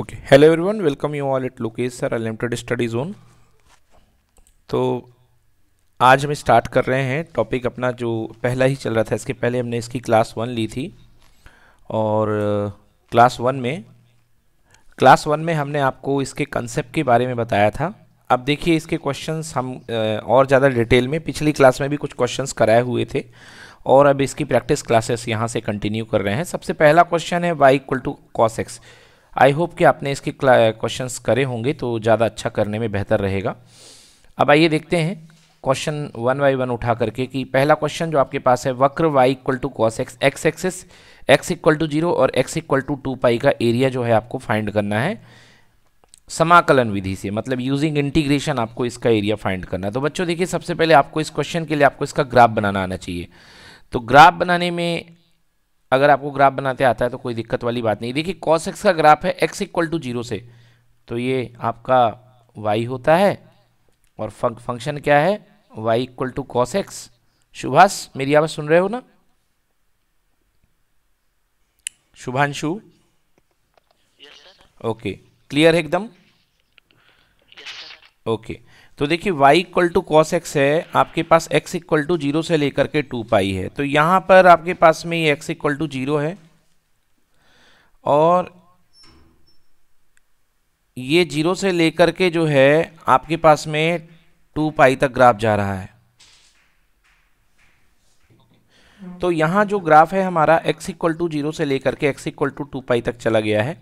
Okay hello everyone welcome you all it Lokesh sir unlimited study zone तो आज हम start कर रहे हैं टॉपिक अपना जो पहला ही चल रहा था इसके पहले हमने इसकी क्लास वन ली थी और क्लास uh, वन में क्लास वन में हमने आपको इसके कंसेप्ट के बारे में बताया था अब देखिए इसके क्वेश्चंस हम uh, और ज़्यादा डिटेल में पिछली क्लास में भी कुछ क्वेश्चंस कराए हुए थे और अब इसकी प्रैक्टिस क्लासेस यहाँ से कंटिन्यू कर रहे हैं सबसे पहला क्वेश्चन है y equal to cos x I hope कि आपने इसके क्वेश्चन करे होंगे तो ज़्यादा अच्छा करने में बेहतर रहेगा अब आइए देखते हैं क्वेश्चन वन बाई वन उठा करके कि पहला क्वेश्चन जो आपके पास है वक्र y equal to cos x x axis x equal to zero और x equal to two pi का एरिया जो है आपको फाइंड करना है समाकलन विधि से मतलब यूजिंग इंटीग्रेशन आपको इसका एरिया फाइंड करना है तो बच्चों देखिए सबसे पहले आपको इस क्वेश्चन के लिए आपको इसका ग्राफ बनाना आना चाहिए तो ग्राफ बनाने में अगर आपको ग्राफ बनाते आता है तो कोई दिक्कत वाली बात नहीं देखिए कॉस एक्स का ग्राफ है एक्स इक्वल टू जीरो से तो ये आपका वाई होता है और फंक्शन क्या है y equal to cos x Subhash मेरी आवाज़ सुन रहे हो ना शुभांशु ओके क्लियर है एकदम ओके तो देखिए y equal to cos x है आपके पास x इक्वल टू जीरो से लेकर के टू पाई है तो यहाँ पर आपके पास में ये x इक्वल टू जीरो है और ये जीरो से लेकर के जो है आपके पास में टू पाई तक ग्राफ जा रहा है तो यहाँ जो ग्राफ है हमारा x इक्वल टू जीरो से लेकर के x equal to two pi तक चला गया है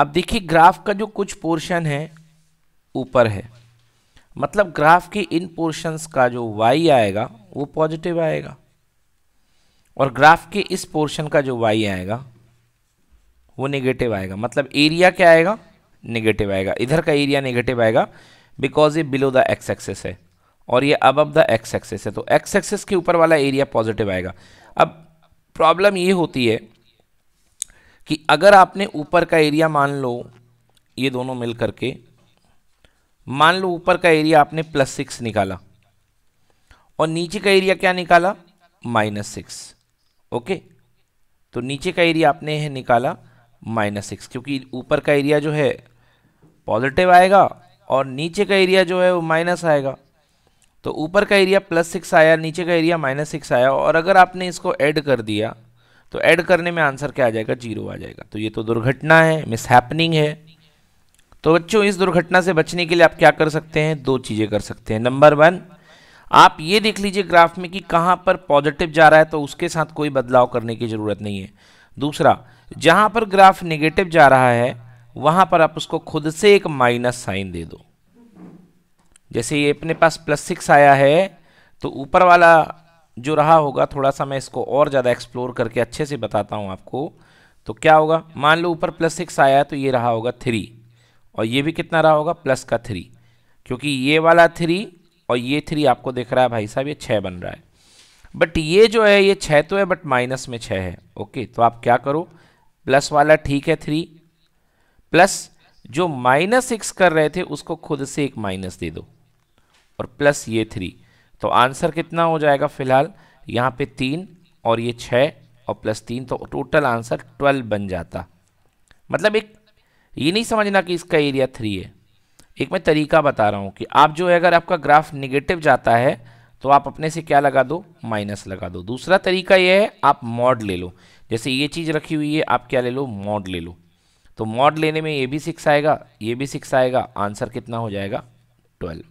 अब देखिए ग्राफ का जो कुछ पोर्शन है ऊपर है मतलब ग्राफ की इन पोर्शंस का जो y आएगा वो पॉजिटिव आएगा और ग्राफ के इस पोर्शन का जो y आएगा वो नेगेटिव आएगा मतलब एरिया क्या आएगा नेगेटिव आएगा इधर का एरिया नेगेटिव आएगा बिकॉज ये बिलो द एक्स एक्सेस है और ये अब अब द एक्स एक्सेस है तो एक्स एक्सेस के ऊपर वाला एरिया पॉजिटिव आएगा अब प्रॉब्लम ये होती है कि अगर आपने ऊपर का एरिया मान लो ये दोनों मिल करके मान लो ऊपर का एरिया आपने प्लस सिक्स निकाला और नीचे का एरिया क्या निकाला माइनस सिक्स ओके तो नीचे का एरिया आपने है निकाला माइनस सिक्स क्योंकि ऊपर का एरिया जो है पॉजिटिव आएगा और नीचे का एरिया जो है वो माइनस आएगा तो ऊपर का एरिया प्लस सिक्स आया नीचे का एरिया माइनस सिक्स आया और अगर आपने इसको ऐड कर दिया तो ऐड करने में आंसर क्या आ जाएगा जीरो आ जाएगा तो ये तो दुर्घटना है मिसहैपनिंग है तो बच्चों इस दुर्घटना से बचने के लिए आप क्या कर सकते हैं दो चीज़ें कर सकते हैं नंबर वन आप ये देख लीजिए ग्राफ में कि कहाँ पर पॉजिटिव जा रहा है तो उसके साथ कोई बदलाव करने की ज़रूरत नहीं है दूसरा जहाँ पर ग्राफ नेगेटिव जा रहा है वहाँ पर आप उसको खुद से एक माइनस साइन दे दो जैसे ये अपने पास प्लस सिक्स आया है तो ऊपर वाला जो रहा होगा थोड़ा सा मैं इसको और ज़्यादा एक्सप्लोर करके अच्छे से बताता हूँ आपको तो क्या होगा मान लो ऊपर प्लस सिक्स आया है तो ये रहा होगा थ्री और ये भी कितना रहा होगा प्लस का थ्री क्योंकि ये वाला थ्री और ये थ्री आपको दिख रहा है भाई साहब ये छः बन रहा है बट ये जो है ये छः तो है बट माइनस में छः है ओके तो आप क्या करो प्लस वाला ठीक है थ्री प्लस जो माइनस सिक्स कर रहे थे उसको खुद से एक माइनस दे दो और प्लस ये थ्री तो आंसर कितना हो जाएगा फिलहाल यहाँ पे तीन और ये छः और प्लस तीन तो टोटल आंसर ट्वेल्व बन जाता मतलब एक ये नहीं समझना कि इसका एरिया थ्री है एक मैं तरीका बता रहा हूँ कि आप जो है अगर आपका ग्राफ निगेटिव जाता है तो आप अपने से क्या लगा दो माइनस लगा दो दूसरा तरीका यह है आप मॉड ले लो जैसे ये चीज़ रखी हुई है आप क्या ले लो मॉड ले लो तो मॉड लेने में ये भी सिक्स आएगा ये भी सिक्स आएगा आंसर कितना हो जाएगा ट्वेल्व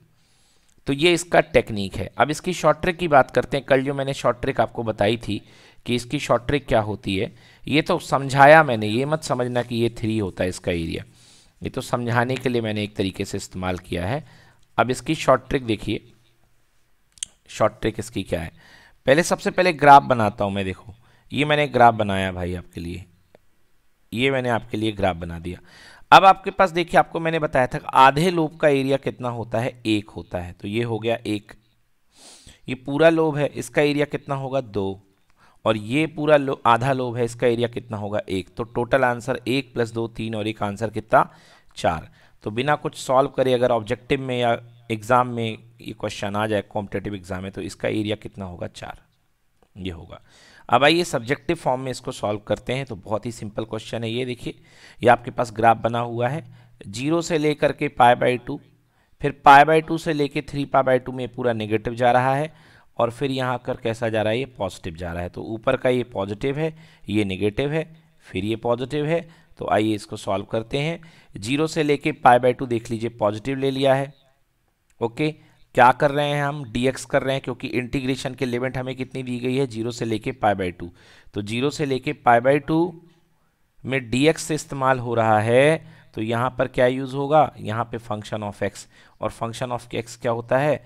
तो ये इसका टेक्निक है अब इसकी शॉर्ट ट्रिक की बात करते हैं कल जो मैंने शॉर्ट ट्रिक आपको बताई थी कि इसकी शॉर्ट ट्रिक क्या होती है ये तो समझाया मैंने ये मत समझना कि ये थ्री होता है इसका एरिया ये तो समझाने के लिए मैंने एक तरीके से इस्तेमाल किया है अब इसकी शॉर्ट ट्रिक देखिए शॉर्ट ट्रिक इसकी क्या है पहले सबसे पहले ग्राफ बनाता हूँ मैं देखो ये मैंने ग्राफ बनाया भाई आपके लिए ये मैंने आपके लिए ग्राफ बना दिया अब आपके पास देखिए आपको मैंने बताया था आधे लोब का एरिया कितना होता है एक होता है तो ये हो गया एक ये पूरा लोब है इसका एरिया कितना होगा दो और ये पूरा लो, आधा लोब है इसका एरिया कितना होगा एक तो टोटल आंसर एक प्लस दो तीन और एक आंसर कितना चार तो बिना कुछ सॉल्व करे अगर ऑब्जेक्टिव में या एग्ज़ाम में ये क्वेश्चन आ जाए कॉम्पिटेटिव एग्ज़ाम में तो इसका एरिया कितना होगा चार ये होगा अब आइए सब्जेक्टिव फॉर्म में इसको सॉल्व करते हैं तो बहुत ही सिंपल क्वेश्चन है ये देखिए ये आपके पास ग्राफ बना हुआ है जीरो से लेकर के पाए बाई टू फिर पाए बाई टू से लेके थ्री पाए बाई टू में पूरा नेगेटिव जा रहा है और फिर यहाँ आकर कैसा जा रहा है ये पॉजिटिव जा रहा है तो ऊपर का ये पॉजिटिव है ये निगेटिव है फिर ये पॉजिटिव है तो आइए इसको सॉल्व करते हैं जीरो से लेके पाई बाई टू देख लीजिए पॉजिटिव ले लिया है ओके क्या कर रहे हैं हम एक्स कर रहे हैं क्योंकि इंटीग्रेशन के लिमिट हमें कितनी दी गई है जीरो से लेके पाई बाई टू तो जीरो से लेके पाई बाई टू में डी से इस्तेमाल हो रहा है तो यहाँ पर क्या यूज़ होगा यहाँ पर फंक्शन ऑफ एक्स और फंक्शन ऑफ एक्स क्या होता है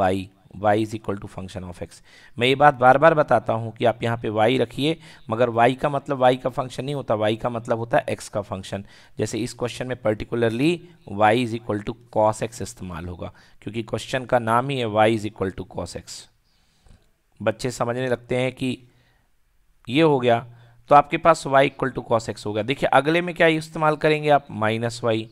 y y is equal to function of x मैं ये बात बार बार बताता हूँ कि आप यहाँ पे y रखिए मगर y का मतलब y का फंक्शन नहीं होता y का मतलब होता है x का फंक्शन जैसे इस क्वेश्चन में particularly y is equal to cos x इस्तेमाल होगा क्योंकि क्वेश्चन का नाम ही है y is equal to cos x बच्चे समझने लगते हैं कि ये हो गया तो आपके पास y equal to cos x हो गया देखिए अगले में क्या इस्तेमाल करेंगे आप माइनस वाई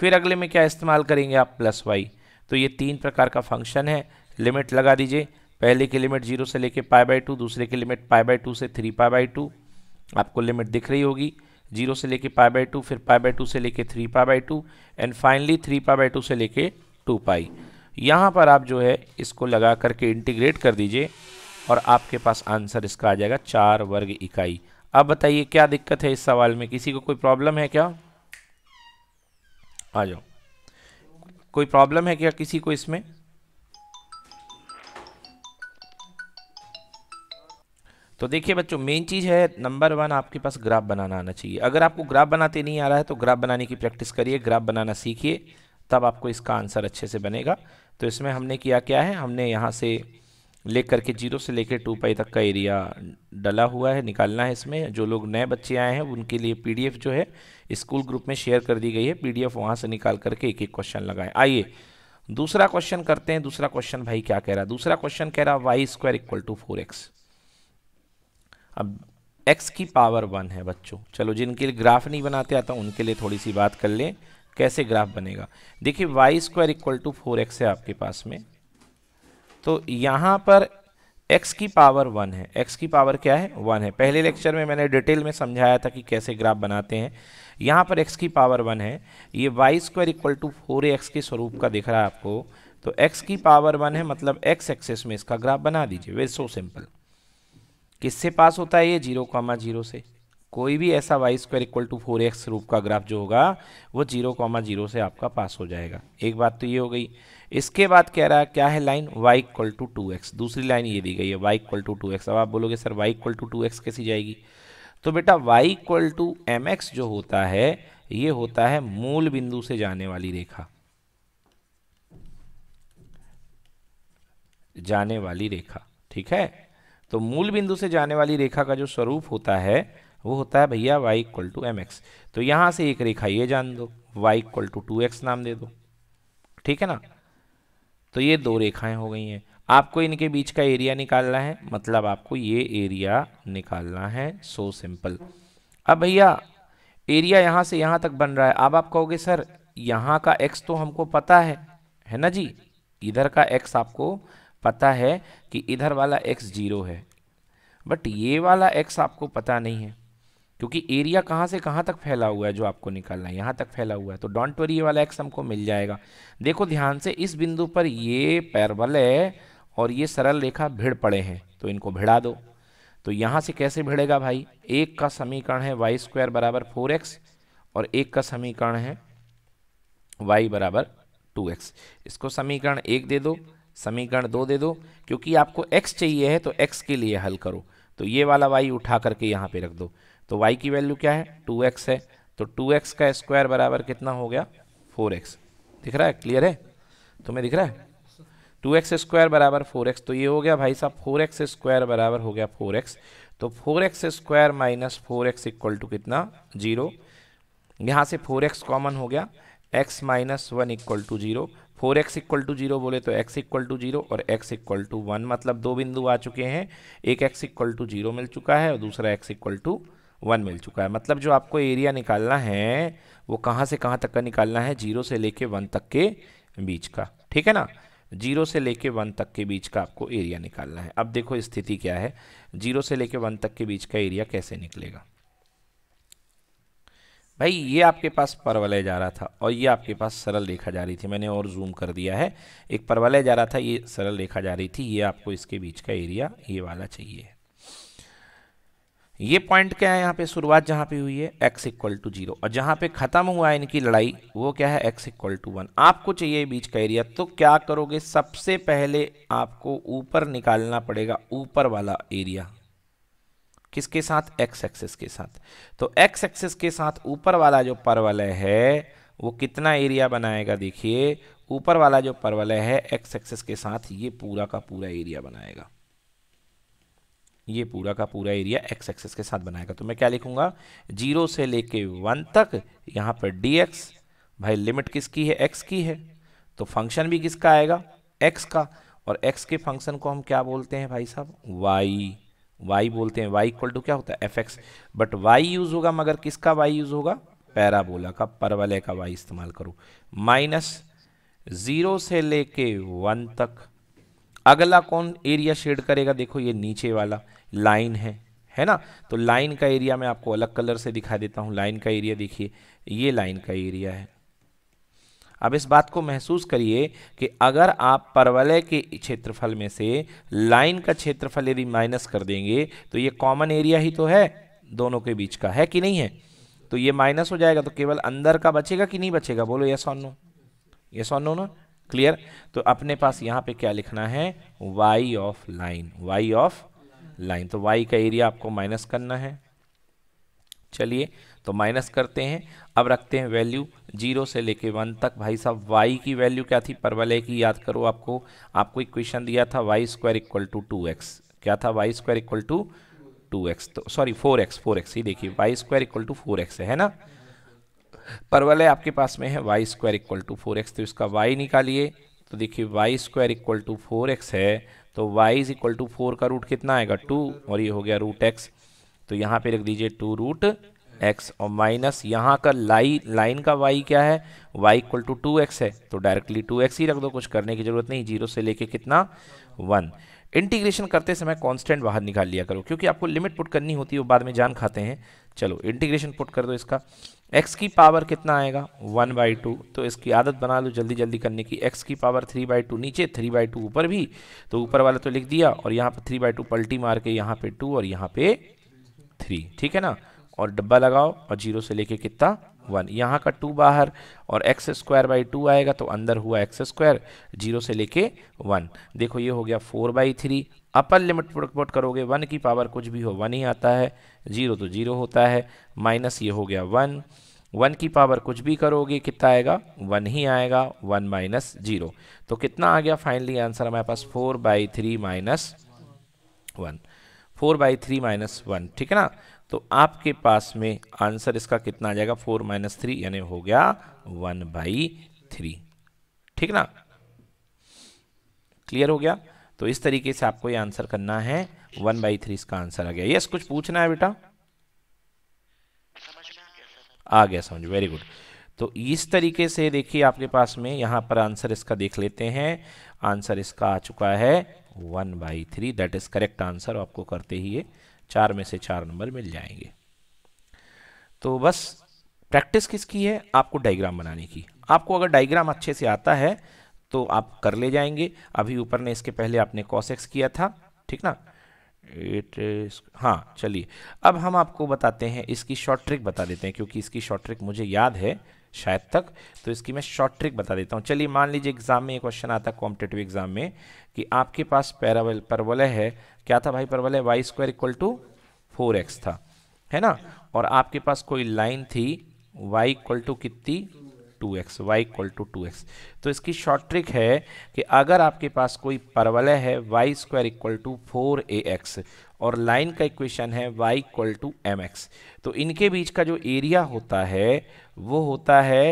फिर अगले में क्या इस्तेमाल करेंगे आप प्लस वाई तो ये तीन प्रकार का फंक्शन है लिमिट लगा दीजिए पहले की लिमिट जीरो से लेके पाई बाई टू दूसरे की लिमिट पाई बाई टू से थ्री पाई बाई टू आपको लिमिट दिख रही होगी जीरो से लेके पाई बाई टू फिर पाई बाई टू से लेके three pi by two and finally three pi by two से लेके टू पाई यहाँ पर आप जो है इसको लगा करके इंटीग्रेट कर दीजिए और आपके पास आंसर इसका आ जाएगा चार वर्ग इकाई अब बताइए क्या दिक्कत है इस सवाल में किसी को कोई प्रॉब्लम है क्या आ जाओ कोई प्रॉब्लम है क्या किसी को इसमें तो देखिए बच्चों मेन चीज़ है नंबर वन आपके पास ग्राफ बनाना आना चाहिए अगर आपको ग्राफ बनाते नहीं आ रहा है तो ग्राफ बनाने की प्रैक्टिस करिए ग्राफ बनाना सीखिए तब आपको इसका आंसर अच्छे से बनेगा तो इसमें हमने किया क्या है हमने यहाँ से ले करके जीरो से लेकर टू पाई तक का एरिया डला हुआ है निकालना है इसमें जो लोग नए बच्चे आए हैं उनके लिए पी जो है स्कूल ग्रुप में शेयर कर दी गई है पी वहाँ से निकाल करके एक एक क्वेश्चन लगाएं आइए दूसरा क्वेश्चन करते हैं दूसरा क्वेश्चन भाई क्या कह रहा है दूसरा क्वेश्चन कह रहा है y square equal to four x अब एक्स की पावर वन है बच्चों चलो जिनके लिए ग्राफ नहीं बनाते आता उनके लिए थोड़ी सी बात कर लें कैसे ग्राफ बनेगा देखिए y square equal to four x है आपके पास में तो यहाँ पर एक्स की पावर वन है एक्स की पावर क्या है वन है पहले लेक्चर में मैंने डिटेल में समझाया था कि कैसे ग्राफ बनाते हैं यहाँ पर एक्स की पावर वन है ये y square equal to four x के स्वरूप का दिख रहा है आपको तो एक्स की पावर वन है मतलब एक्स एक्सेस में इसका ग्राफ बना दीजिए वेरी सो सिंपल किससे पास होता है ये जीरो कॉमा जीरो से कोई भी ऐसा y square equal to four x रूप का ग्राफ जो होगा वो जीरो कॉमा जीरो से आपका पास हो जाएगा एक बात तो ये हो गई इसके बाद कह रहा है क्या है line y equal to two x दूसरी लाइन ये दी गई है y equal to two x अब आप बोलोगे sir y equal to two x कैसी जाएगी तो बेटा y equal to m x जो होता है ये होता है मूल बिंदु से जाने वाली रेखा जाने वाली रेखा ठीक है तो मूल बिंदु से जाने वाली रेखा का जो स्वरूप होता है वो होता है भैया वाई इक्वल टू एम तो यहाँ से एक रेखा ये जान दो वाई इक्वल टू टू नाम दे दो ठीक है ना तो ये दो रेखाएं हो गई हैं आपको इनके बीच का एरिया निकालना है मतलब आपको ये एरिया निकालना है सो so सिंपल अब भैया एरिया यहाँ से यहाँ तक बन रहा है अब आप कहोगे सर यहाँ का एक्स तो हमको पता है है ना जी इधर का एक्स आपको पता है कि इधर वाला एक्स ज़ीरो है बट ये वाला एक्स आपको पता नहीं है क्योंकि एरिया कहाँ से कहाँ तक फैला हुआ है जो आपको निकालना है यहाँ तक फैला हुआ है तो डोंट वरी ये वाला एक्स हमको मिल जाएगा देखो ध्यान से इस बिंदु पर ये पैरबल है और ये सरल रेखा भिड़ पड़े हैं तो इनको भिड़ा दो तो यहाँ से कैसे भिड़ेगा भाई एक का समीकरण है वाई स्क्वायर बराबर फोर एक्स और एक का समीकरण है वाई बराबर टू एक्स इसको समीकरण एक दे दो समीकरण दो दे दो क्योंकि आपको x चाहिए है तो x के लिए हल करो तो ये वाला y उठा करके यहाँ पे रख दो तो y की वैल्यू क्या है 2x है तो 2x का स्क्वायर बराबर कितना हो गया 4x दिख रहा है क्लियर है तुम्हें दिख रहा है टू एक्स स्क्वायर बराबर फोर एक्स तो ये हो गया भाई साहब फोर एक्स स्क्वायर बराबर हो गया फोर एक्स तो four x square minus four x equal to कितना जीरो यहाँ से फोर एक्स कॉमन हो गया x minus one equal to zero four x equal to zero बोले तो एक्स इक्वल टू जीरो और एक्स इक्वल टू वन मतलब दो बिंदु आ चुके हैं एक एक्स इक्वल टू जीरो मिल चुका है और दूसरा एक्स इक्वल टू वन मिल चुका है मतलब जो आपको एरिया निकालना है वो कहाँ से कहाँ तक का निकालना है जीरो से लेके वन तक के बीच का ठीक है ना जीरो से लेके वन तक के बीच का आपको एरिया निकालना है अब देखो स्थिति क्या है जीरो से लेके वन तक के बीच का एरिया कैसे निकलेगा भाई ये आपके पास परवलय जा रहा था और ये आपके पास सरल रेखा जा रही थी मैंने और जूम कर दिया है एक परवलय जा रहा था ये सरल रेखा जा रही थी ये आपको इसके बीच का एरिया ये वाला चाहिए ये पॉइंट क्या है यहाँ पे शुरुआत जहाँ पे हुई है x इक्वल टू जीरो और जहाँ पे ख़त्म हुआ है इनकी लड़ाई वो क्या है x इक्वल टू वन आपको चाहिए बीच का एरिया तो क्या करोगे सबसे पहले आपको ऊपर निकालना पड़ेगा ऊपर वाला एरिया किसके साथ एक्स एक्सेस के साथ तो एक्स एक्सेस के साथ ऊपर वाला जो परवलय है वो कितना एरिया बनाएगा देखिए ऊपर वाला जो परवलय है एक्स एक्सेस के साथ ये पूरा का पूरा एरिया बनाएगा ये पूरा का पूरा एरिया एक्स एक्सेस के साथ बनाएगा तो मैं क्या लिखूंगा जीरो से लेके वन तक यहाँ पर डी एक्स भाई लिमिट किसकी है एक्स की है तो फंक्शन भी किसका आएगा एक्स का और एक्स के फंक्शन को हम क्या बोलते हैं भाई साहब वाई वाई बोलते हैं वाई इक्वल टू क्या होता है F x but y use होगा मगर किसका वाई यूज़ होगा पैराबोला का परवलय का वाई इस्तेमाल करो माइनस ज़ीरो से लेके वन तक अगला कौन एरिया शेड करेगा देखो ये नीचे वाला लाइन है है ना तो लाइन का एरिया मैं आपको अलग कलर से दिखा देता हूँ लाइन का एरिया देखिए ये लाइन का एरिया है अब इस बात को महसूस करिए कि अगर आप परवलय के क्षेत्रफल में से लाइन का क्षेत्रफल यदि माइनस कर देंगे तो ये कॉमन एरिया ही तो है दोनों के बीच का है कि नहीं है तो ये माइनस हो जाएगा तो केवल अंदर का बचेगा कि नहीं बचेगा बोलो yes on no yes on no ना क्लियर तो अपने पास यहाँ पे क्या लिखना है y of line y of line तो वाई का एरिया आपको माइनस करना है चलिए तो माइनस करते हैं अब रखते हैं वैल्यू जीरो से लेके वन तक भाई साहब वाई की वैल्यू क्या थी परवलय की याद करो आपको आपको एक क्वेश्चन दिया था y square equal to two x क्या था y square equal to two x तो sorry four x four x ये देखिए y square equal to four x है ना परवलय आपके पास में है y square equal to four x तो इसका वाई निकालिए तो देखिए y square equal to four x है तो y is equal to four का रूट कितना आएगा टू और ये हो गया रूट एक्स तो यहाँ पे रख दीजिए टू रूट एक्स और माइनस यहाँ का लाई लाइन का वाई क्या है y equal to two x है तो डायरेक्टली टू एक्स ही रख दो कुछ करने की ज़रूरत नहीं जीरो से लेके कितना वन इंटीग्रेशन करते समय कांस्टेंट बाहर निकाल लिया करो क्योंकि आपको लिमिट पुट करनी होती है वो बाद में जान खाते हैं चलो इंटीग्रेशन पुट कर दो इसका एक्स की पावर कितना आएगा वन बाई टू तो इसकी आदत बना लो जल्दी जल्दी करने की एक्स की पावर थ्री बाई टू नीचे थ्री बाई टू ऊपर भी तो ऊपर वाला तो लिख दिया और यहाँ पर थ्री बाई टू पल्टी मार के यहाँ पे टू और यहाँ पे थ्री ठीक है ना और डब्बा लगाओ और जीरो से लेके कितना वन यहाँ का टू बाहर और एक्स स्क्वायर बाई टू आएगा तो अंदर हुआ एक्स स्क्वायर जीरो से लेके वन देखो ये हो गया four by three upper limit put करोगे वन की पावर कुछ भी हो वन ही आता है जीरो तो जीरो होता है माइनस ये हो गया वन वन की पावर कुछ भी करोगे कितना आएगा वन ही आएगा वन माइनस जीरो तो कितना आ गया फाइनली आंसर हमारे पास four by three minus one four by three minus one ठीक है ना तो आपके पास में आंसर इसका कितना आ जाएगा फोर माइनस थ्री यानी हो गया वन बाई थ्री ठीक ना क्लियर हो गया तो इस तरीके से आपको ये आंसर करना है वन बाई थ्री इसका आंसर आ गया यस कुछ पूछना है बेटा आ गया समझ वेरी गुड तो इस तरीके से देखिए आपके पास में यहां पर आंसर इसका देख लेते हैं आंसर इसका आ चुका है one by three that is correct answer आपको करते ही है चार में से चार नंबर मिल जाएंगे तो बस प्रैक्टिस किसकी है आपको डायग्राम बनाने की आपको अगर डायग्राम अच्छे से आता है तो आप कर ले जाएंगे अभी ऊपर ने इसके पहले आपने कॉसेक्स किया था ठीक ना एट हाँ चलिए अब हम आपको बताते हैं इसकी शॉर्ट ट्रिक बता देते हैं क्योंकि इसकी शॉर्ट ट्रिक मुझे याद है शायद तक तो इसकी मैं शॉर्ट ट्रिक बता देता हूँ चलिए मान लीजिए एग्जाम में एक क्वेश्चन आता है कॉम्पिटेटिव एग्जाम में कि आपके पास पैरावल परवलय है क्या था भाई परवलय y square equal to four x था है ना और आपके पास कोई लाइन थी वाई इक्वल टू कितनी two x y equal to two x तो इसकी शॉर्ट ट्रिक है कि अगर आपके पास कोई परवलय है y square equal to four a x और लाइन का इक्वेशन है y equal to m x तो इनके बीच का जो एरिया होता है वो होता है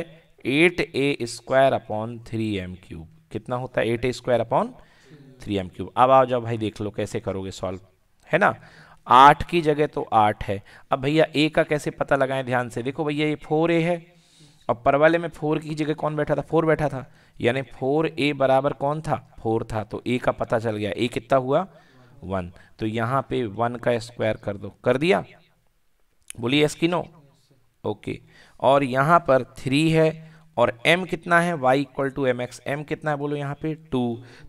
eight a square upon three m cube कितना होता है eight a square upon three m cube अब आओ जाओ भाई देख लो कैसे करोगे सॉल्व है ना आठ की जगह तो आठ है अब भैया ए का कैसे पता लगाएं ध्यान से देखो भैया ये फोर ए है और परवाले में फोर की जगह कौन बैठा था फोर बैठा था यानी फोर ए बराबर कौन था फोर था तो ए का पता चल गया ए कितना हुआ वन तो यहाँ पे वन का स्क्वायर कर दो कर दिया बोलिए एस्किनो ओके और यहाँ पर थ्री है और m कितना है y equal to m x m कितना है बोलो यहाँ पे टू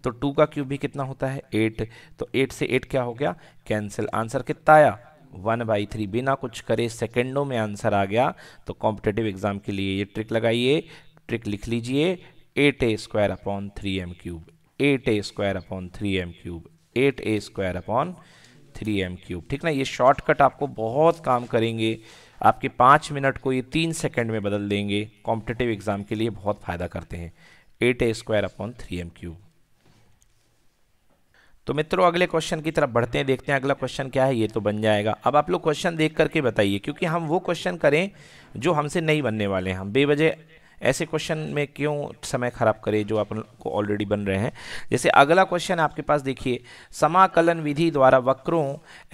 तो टू का क्यूब भी कितना होता है एट तो एट से एट क्या हो गया कैंसिल आंसर कितना आया वन बाई थ्री बिना कुछ करे सेकेंडों में आंसर आ गया तो कॉम्पिटेटिव एग्जाम के लिए ये ट्रिक लगाइए ट्रिक लिख लीजिए eight a square upon three m cube eight a square upon three m cube eight a square upon three m cube ठीक ना ये शॉर्टकट आपको बहुत काम करेंगे आपके पाँच मिनट को ये तीन सेकेंड में बदल देंगे कॉम्पिटेटिव एग्ज़ाम के लिए बहुत फ़ायदा करते हैं eight a square upon three m cube तो मित्रों अगले क्वेश्चन की तरफ बढ़ते हैं देखते हैं अगला क्वेश्चन क्या है ये तो बन जाएगा अब आप लोग क्वेश्चन देख करके बताइए क्योंकि हम वो क्वेश्चन करें जो हमसे नहीं बनने वाले हैं हम बेवजह ऐसे क्वेश्चन में क्यों समय खराब करें जो आपको ऑलरेडी बन रहे हैं जैसे अगला क्वेश्चन आपके पास देखिए समाकलन विधि द्वारा वक्रों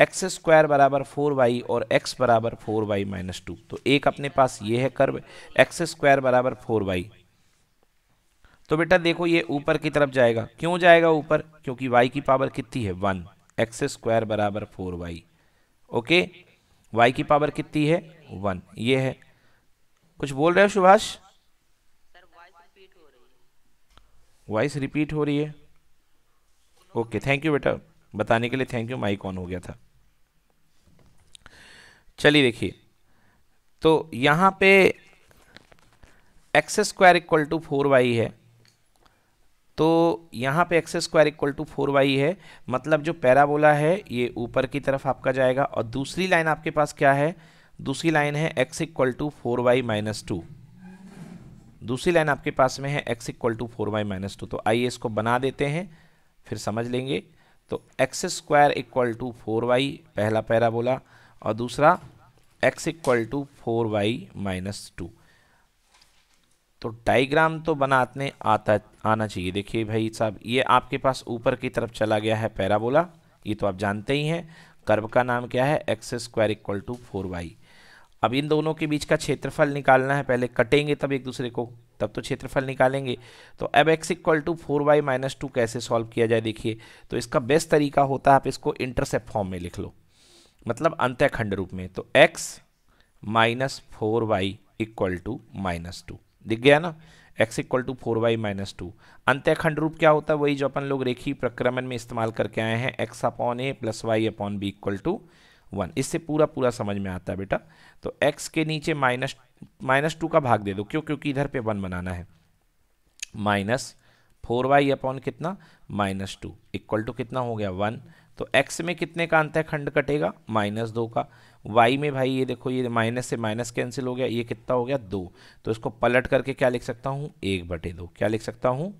एक्स स्क्वायर बराबर फोर वाई और एक्स बराबर फोर वाई माइनस टू तो एक अपने पास ये है कर्व एक्स स्क्वायर बराबर फोर वाई तो बेटा देखो ये ऊपर की तरफ जाएगा क्यों जाएगा ऊपर क्योंकि वाई की पावर कितनी है वन एक्स स्क्वायर बराबर फोर वाई ओके वाई की पावर कितनी है वन ये है कुछ बोल रहे हो सुभाष वॉइस रिपीट हो रही है ओके थैंक यू बेटा बताने के लिए थैंक यू माइक ऑन हो गया था चलिए देखिए तो यहाँ पे x square equal to four y है तो यहाँ पे x square equal to four y है मतलब जो पैराबोला है ये ऊपर की तरफ आपका जाएगा और दूसरी लाइन आपके पास क्या है दूसरी लाइन है x equal to four y minus two दूसरी लाइन आपके पास में है x equal to four y minus two तो आइए इसको बना देते हैं फिर समझ लेंगे तो x square equal to four y पहला पैरा बोला और दूसरा x equal to four y minus two तो डायग्राम तो बनाने आता आना चाहिए देखिए भाई साहब ये आपके पास ऊपर की तरफ चला गया है पैराबोला ये तो आप जानते ही हैं कर्व का नाम क्या है x square equal to four y अब इन दोनों के बीच का क्षेत्रफल निकालना है पहले कटेंगे तब एक दूसरे को तब तो क्षेत्रफल निकालेंगे तो अब x equal to four y minus two कैसे सॉल्व किया जाए देखिए तो इसका बेस्ट तरीका होता है आप इसको इंटरसेप्ट फॉर्म में लिख लो मतलब अंत्यखंड रूप में तो x minus four y equal to minus two दिख गया ना x equal to four y minus two अंत्यखंड रूप क्या होता है वही जो अपन लोग रेखी प्रक्रमण में इस्तेमाल करके आए हैं x upon a plus y upon b equal to one इससे पूरा पूरा समझ में आता है बेटा तो एक्स के नीचे माइनस माइनस टू का भाग दे दो क्यों क्योंकि इधर पे वन बनाना है माइनस फोर वाई अपॉन कितना माइनस टू इक्वल टू कितना हो गया वन तो एक्स में कितने का अंत है खंड कटेगा माइनस दो का वाई में भाई ये देखो ये माइनस से माइनस कैंसिल हो गया ये कितना हो गया दो तो इसको पलट करके क्या लिख सकता हूँ एक बटे दो क्या लिख सकता हूँ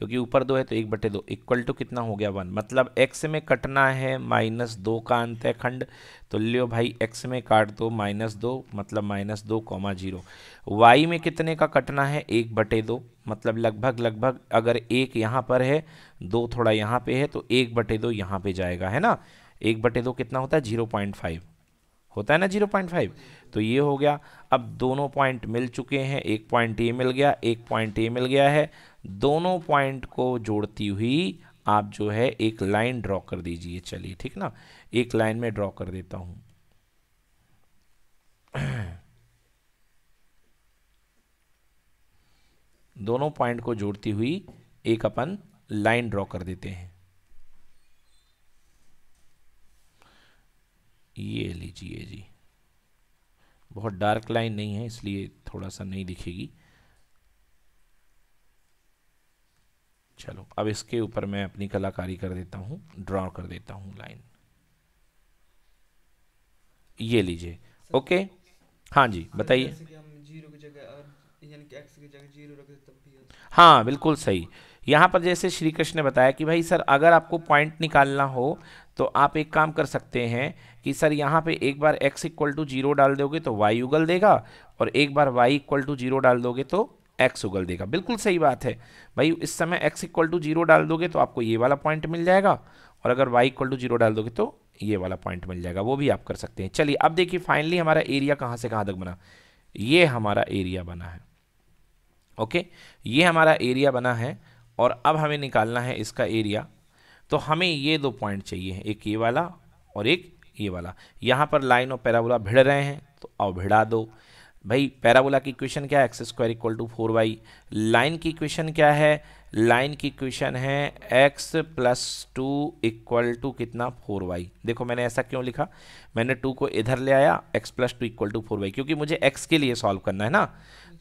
क्योंकि ऊपर दो है तो एक बटे दो इक्वल टू कितना हो गया वन मतलब एक्स में कटना है माइनस दो का अंत है खंड तो लियो भाई एक्स में काट दो माइनस दो मतलब माइनस दो कॉमा जीरो वाई में कितने का कटना है एक बटे दो मतलब लगभग लगभग अगर एक यहाँ पर है दो थोड़ा यहाँ पे है तो एक बटे दो यहाँ पे जाएगा है ना एक बटे दो कितना होता है जीरो पॉइंट फाइव होता है ना जीरो पॉइंट फाइव तो ये हो गया अब दोनों पॉइंट मिल चुके हैं एक पॉइंट ये मिल गया एक पॉइंट ये मिल गया है दोनों पॉइंट को जोड़ती हुई आप जो है एक लाइन ड्रॉ कर दीजिए चलिए ठीक ना एक लाइन में ड्रॉ कर देता हूं दोनों पॉइंट को जोड़ती हुई एक अपन लाइन ड्रॉ कर देते हैं ये लीजिए जी बहुत डार्क लाइन नहीं है इसलिए थोड़ा सा नहीं दिखेगी चलो अब इसके ऊपर मैं अपनी कलाकारी कर देता हूँ ड्रॉ कर देता हूँ लाइन ये लीजिए ओके हाँ जी हाँ, बताइए हाँ बिल्कुल सही यहाँ पर जैसे श्री कृष्ण ने बताया कि भाई सर अगर आपको पॉइंट निकालना हो तो आप एक काम कर सकते हैं कि सर यहाँ पे एक बार x इक्वल टू जीरो डाल दोगे तो y उगल देगा और एक बार y इक्वल टू जीरो डाल दोगे तो एक्स उगल देगा बिल्कुल सही बात है भाई इस समय एक्स इक्वल टू जीरो डाल दोगे तो आपको ये वाला पॉइंट मिल जाएगा और अगर वाई इक्वल टू जीरो डाल दोगे तो ये वाला पॉइंट मिल जाएगा वो भी आप कर सकते हैं चलिए अब देखिए फाइनली हमारा एरिया कहाँ से कहाँ तक बना ये हमारा एरिया बना है ओके ये हमारा एरिया बना है और अब हमें निकालना है इसका एरिया तो हमें ये दो पॉइंट चाहिए एक ये वाला और एक ये वाला यहाँ पर लाइन और पैराबोला भिड़ रहे हैं तो अब भिड़ा दो भाई पैराबोला की क्वेश्चन क्या है x square equal to four y line की क्वेश्चन क्या है लाइन की क्वेश्चन है x plus two equal to कितना फोर वाई देखो मैंने ऐसा क्यों लिखा मैंने टू को इधर ले आया x plus two equal to four y क्योंकि मुझे x के लिए सॉल्व करना है ना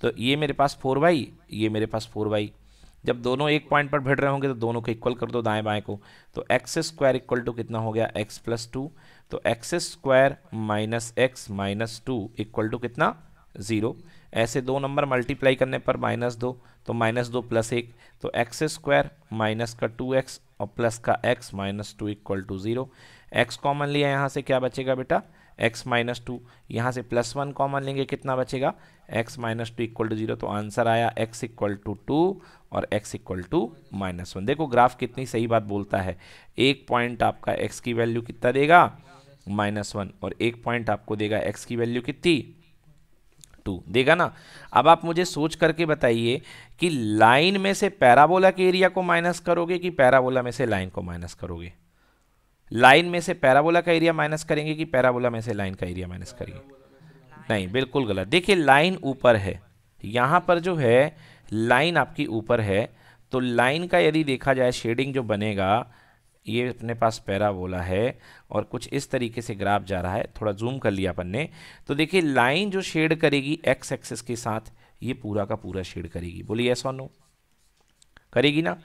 तो ये मेरे पास फोर वाई ये मेरे पास फोर वाई जब दोनों एक पॉइंट पर भिड़ रहे होंगे तो दोनों को इक्वल कर दो दाएं बाएं को तो एक्स स्क्वायर इक्वल टू कितना हो गया एक्स प्लस टू तो x square minus x minus two equal to कितना ज़ीरो ऐसे दो नंबर मल्टीप्लाई करने पर माइनस दो तो माइनस दो प्लस एक तो एक्स स्क्वायर माइनस का टू एक्स और प्लस का x minus two equal to zero x common लिया यहाँ से क्या बचेगा बेटा एक्स माइनस टू यहाँ से प्लस वन कॉमन लेंगे कितना बचेगा x minus two equal to zero तो आंसर आया एक्स इक्वल टू टू और x equal to minus one देखो ग्राफ कितनी सही बात बोलता है एक पॉइंट आपका एक्स की वैल्यू कितना देगा माइनस वन और एक पॉइंट आपको देगा एक्स की वैल्यू कितनी टू देगा ना अब आप मुझे सोच करके बताइए कि लाइन में से पैराबोला के एरिया को माइनस करोगे कि पैराबोला में से लाइन को माइनस करोगे लाइन में से पैराबोला का एरिया माइनस करेंगे कि पैराबोला में से लाइन का एरिया माइनस करेंगे नहीं बिल्कुल गलत देखिए लाइन ऊपर है यहाँ पर जो है लाइन आपकी ऊपर है तो लाइन का यदि देखा जाए शेडिंग जो बनेगा ये अपने पास पैराबोला है और कुछ इस तरीके से ग्राफ जा रहा है थोड़ा जूम कर लिया अपन ने तो देखिए लाइन जो शेड करेगी एक्स एक्सेस के साथ ये पूरा का पूरा शेड करेगी बोलिए ऐसा नो करेगी ना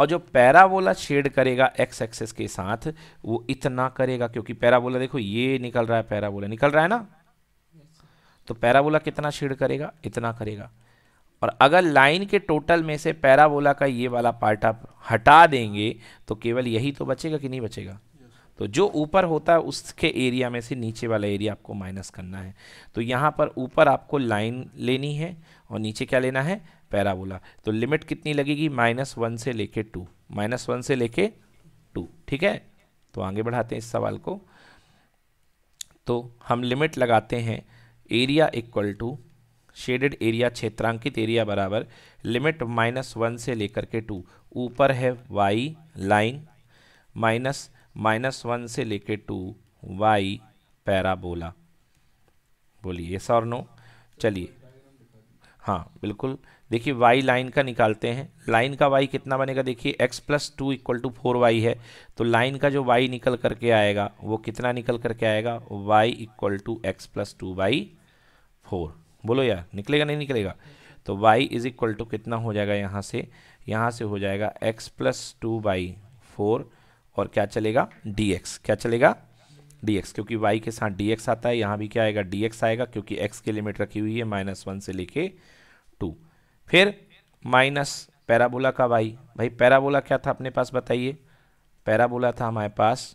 और जो पैराबोला शेड करेगा एक्स एक्सेस के साथ वो इतना करेगा क्योंकि पैराबोला देखो ये निकल रहा है पैराबोला निकल रहा है ना तो पैराबोला कितना शेड करेगा इतना करेगा और अगर लाइन के टोटल में से पैराबोला का ये वाला पार्ट आप हटा देंगे तो केवल यही तो बचेगा कि नहीं बचेगा तो जो ऊपर होता है उसके एरिया में से नीचे वाला एरिया आपको माइनस करना है तो यहाँ पर ऊपर आपको लाइन लेनी है और नीचे क्या लेना है पैराबोला तो लिमिट कितनी लगेगी माइनस वन से लेके टू माइनस वन से लेके टू ठीक है तो आगे बढ़ाते हैं इस सवाल को तो हम लिमिट लगाते हैं area equal to shaded area क्षेत्रांकित एरिया बराबर लिमिट माइनस वन से लेकर के टू ऊपर है y line minus minus one से लेकर टू वाई पैराबोला बोलिए यस और नो चलिए हाँ बिल्कुल देखिए वाई लाइन का निकालते हैं लाइन का वाई कितना बनेगा देखिए x plus two equal to four y है तो लाइन का जो वाई निकल करके आएगा वो कितना निकल करके आएगा y equal to x plus two by four बोलो यार निकलेगा नहीं निकलेगा तो y इज इक्वल टू कितना हो जाएगा यहाँ से यहाँ से हो जाएगा x plus two by four और क्या चलेगा dx क्या चलेगा dx क्योंकि y के साथ dx आता है यहाँ भी क्या आएगा dx आएगा क्योंकि x की लिमिट रखी हुई है माइनस वन से लेके टू फिर माइनस पैराबोला का y भाई पैराबोला क्या था अपने पास बताइए पैराबोला था हमारे पास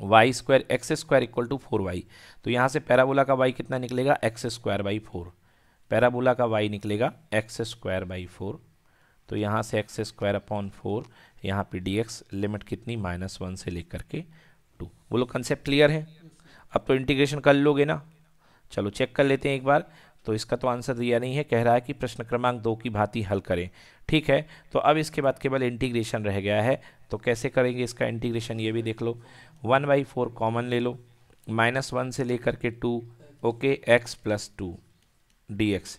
y square x square equal to four y तो यहाँ से पैराबोला का वाई कितना निकलेगा x square by four parabola का वाई निकलेगा एक्स स्क्वायर बाई फोर तो यहाँ से एक्स स्क्वायर अपॉन फोर यहाँ पे डी एक्स लिमिट कितनी माइनस वन से लेकर के टू बोलो कंसेप्ट क्लियर है अब तो इंटीग्रेशन कर लोगे ना चलो चेक कर लेते हैं एक बार तो इसका तो आंसर दिया नहीं है कह रहा है कि प्रश्न क्रमांक दो की भांति हल करें ठीक है तो अब इसके बाद केवल इंटीग्रेशन रह गया है तो कैसे करेंगे इसका इंटीग्रेशन ये भी देख लो वन बाई फोर कॉमन ले लो माइनस वन से लेकर के two okay x plus two d x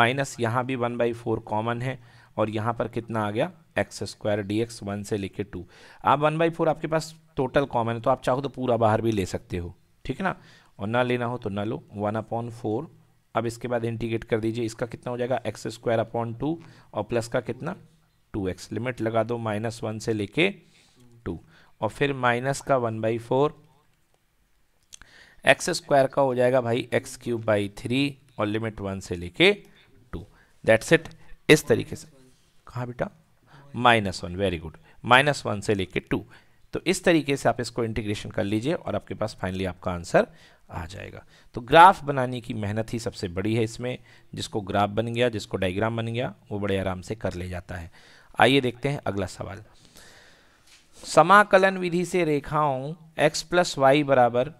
minus यहाँ भी वन बाई फोर कॉमन है और यहाँ पर कितना आ गया x square d x one से लेकर टू आप वन बाई फोर आपके पास टोटल कॉमन है तो आप चाहो तो पूरा बाहर भी ले सकते हो ठीक है ना और ना लेना हो तो ना लो वन अपॉन फोर अब इसके बाद इंटीग्रेट कर दीजिए इसका कितना हो जाएगा एक्स स्क्वायर अपॉन टू और प्लस का कितना टू एक्स लिमिट लगा दो माइनस वन से लेके टू और फिर माइनस का one by four x square का हो जाएगा भाई एक्स क्यूब बाई थ्री और लिमिट वन से लेके टू दैट्स इट इस तरीके से कहाँ बेटा minus one very good minus one से लेके टू तो इस तरीके से आप इसको इंटीग्रेशन कर लीजिए और आपके पास फाइनली आपका आंसर आ जाएगा तो ग्राफ बनाने की मेहनत ही सबसे बड़ी है इसमें जिसको ग्राफ बन गया जिसको डायग्राम बन गया वो बड़े आराम से कर ले जाता है आइए देखते हैं अगला सवाल समाकलन विधि से रेखाओं x प्लस वाई बराबर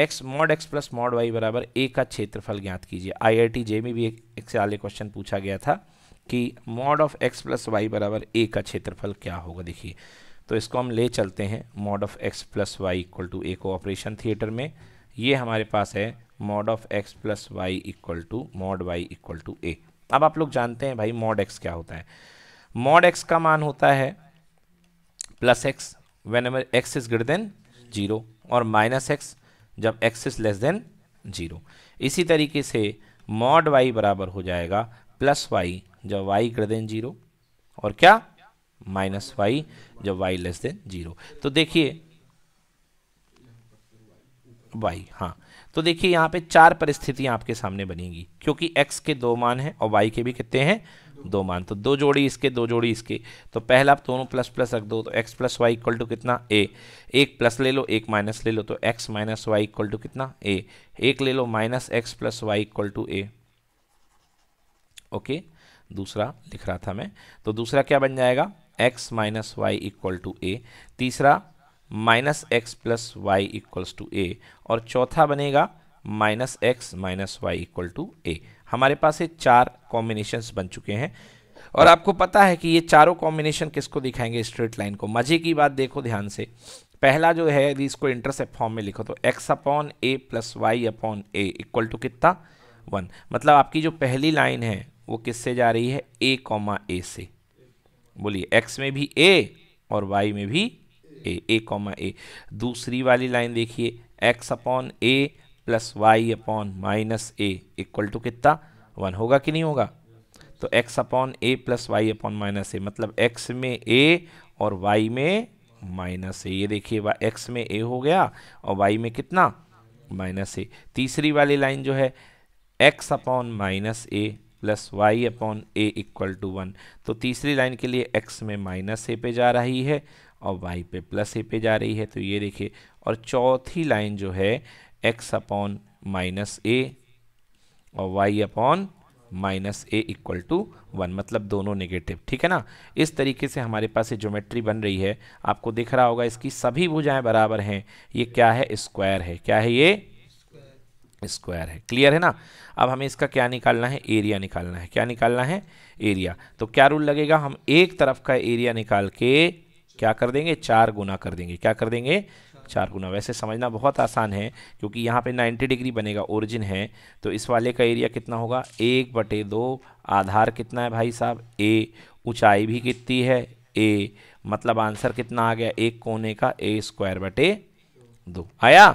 x mod x plus mod y बराबर ए का क्षेत्रफल ज्ञात कीजिए आई आई टी जे में भी एक, एक से आगे क्वेश्चन पूछा गया था कि mod of x plus y बराबर ए का क्षेत्रफल क्या होगा देखिए तो इसको हम ले चलते हैं mod of x plus y equal to a को ऑपरेशन थिएटर में ये हमारे पास है mod of x plus y equal to mod y equal to a अब आप लोग जानते हैं भाई मॉड x क्या होता है मॉड x का मान होता है plus x whenever x is greater than zero और माइनस एक्स जब x is less than zero इसी तरीके से मॉड वाई बराबर हो जाएगा प्लस वाई जब वाई ग्रेटर देन जीरो और क्या माइनस वाई जब वाई लेस देन जीरो तो देखिए वाई हाँ तो देखिए यहाँ पे चार परिस्थितियाँ आपके सामने बनेंगी क्योंकि एक्स के दो मान हैं और वाई के भी कितने हैं दो मान तो दो जोड़ी इसके दो जोड़ी इसके तो पहला आप दोनों प्लस प्लस रख दो तो x plus y equal to कितना ए एक प्लस ले लो एक माइनस ले लो तो x minus y equal to कितना ए एक ले लो minus x plus y equal to a okay दूसरा लिख रहा था मैं तो दूसरा क्या बन जाएगा x minus y equal to a तीसरा minus x plus y equals to a और चौथा बनेगा minus x minus y equal to a हमारे पास ये चार कॉम्बिनेशंस बन चुके हैं और आपको पता है कि ये चारों कॉम्बिनेशन किसको दिखाएंगे स्ट्रेट लाइन को मजे की बात देखो ध्यान से पहला जो है यदि इसको इंटरसेप्ट फॉर्म में लिखो तो x upon a plus y upon a equal to कितना वन मतलब आपकी जो पहली लाइन है वो किससे जा रही है ए कॉमा ए से बोलिए एक्स में भी ए और वाई में भी ए ए कॉमा ए दूसरी वाली लाइन देखिए x upon a plus y upon minus a equal to कितना वन होगा कि नहीं होगा तो x upon a plus y upon minus a मतलब x में a और y में माइनस ए ये देखिए x में a हो गया और y में कितना माइनस ए तीसरी वाली लाइन जो है x upon minus a plus y upon a equal to one तो तीसरी लाइन के लिए x में माइनस ए पे जा रही है और y पे प्लस ए पे जा रही है तो ये देखिए और चौथी लाइन जो है एक्स अपॉन माइनस ए और y upon minus a equal to one मतलब दोनों नेगेटिव ठीक है ना इस तरीके से हमारे पास ये ज्योमेट्री बन रही है आपको दिख रहा होगा इसकी सभी भुजाएं बराबर हैं ये क्या है स्क्वायर है क्या है ये स्क्वायर है क्लियर है ना अब हमें इसका क्या निकालना है एरिया निकालना है क्या निकालना है एरिया तो क्या रूल लगेगा हम एक तरफ का एरिया निकाल के क्या कर देंगे चार गुना कर देंगे क्या कर देंगे चार गुना वैसे समझना बहुत आसान है क्योंकि यहाँ पे 90 डिग्री बनेगा ओरिजिन है तो इस वाले का एरिया कितना होगा एक बटे दो आधार कितना है भाई साहब ए ऊंचाई भी कितनी है ए मतलब आंसर कितना आ गया एक कोने का ए स्क्वायर बटे दो आया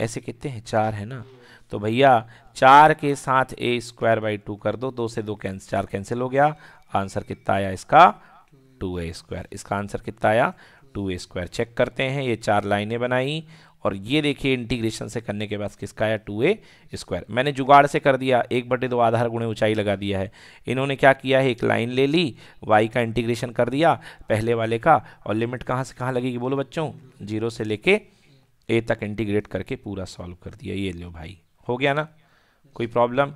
ऐसे कितने हैं चार है ना तो भैया चार के साथ ए स्क्वायर बाई टू कर दो दो से दो कैंस चार कैंसिल हो गया आंसर कितना आया इसका टू ए स्क्वायर इसका आंसर कितना आया टू ए स्क्वायर चेक करते हैं ये चार लाइनें बनाई और ये देखिए इंटीग्रेशन से करने के बाद किसका आया टू ए स्क्वायर मैंने जुगाड़ से कर दिया एक बटे दो आधार गुणे ऊंचाई लगा दिया है इन्होंने क्या किया है एक लाइन ले ली वाई का इंटीग्रेशन कर दिया पहले वाले का और लिमिट कहाँ से कहाँ लगेगी बोलो बच्चों जीरो से लेके ए तक इंटीग्रेट करके पूरा सॉल्व कर दिया ये लो भाई हो गया ना कोई प्रॉब्लम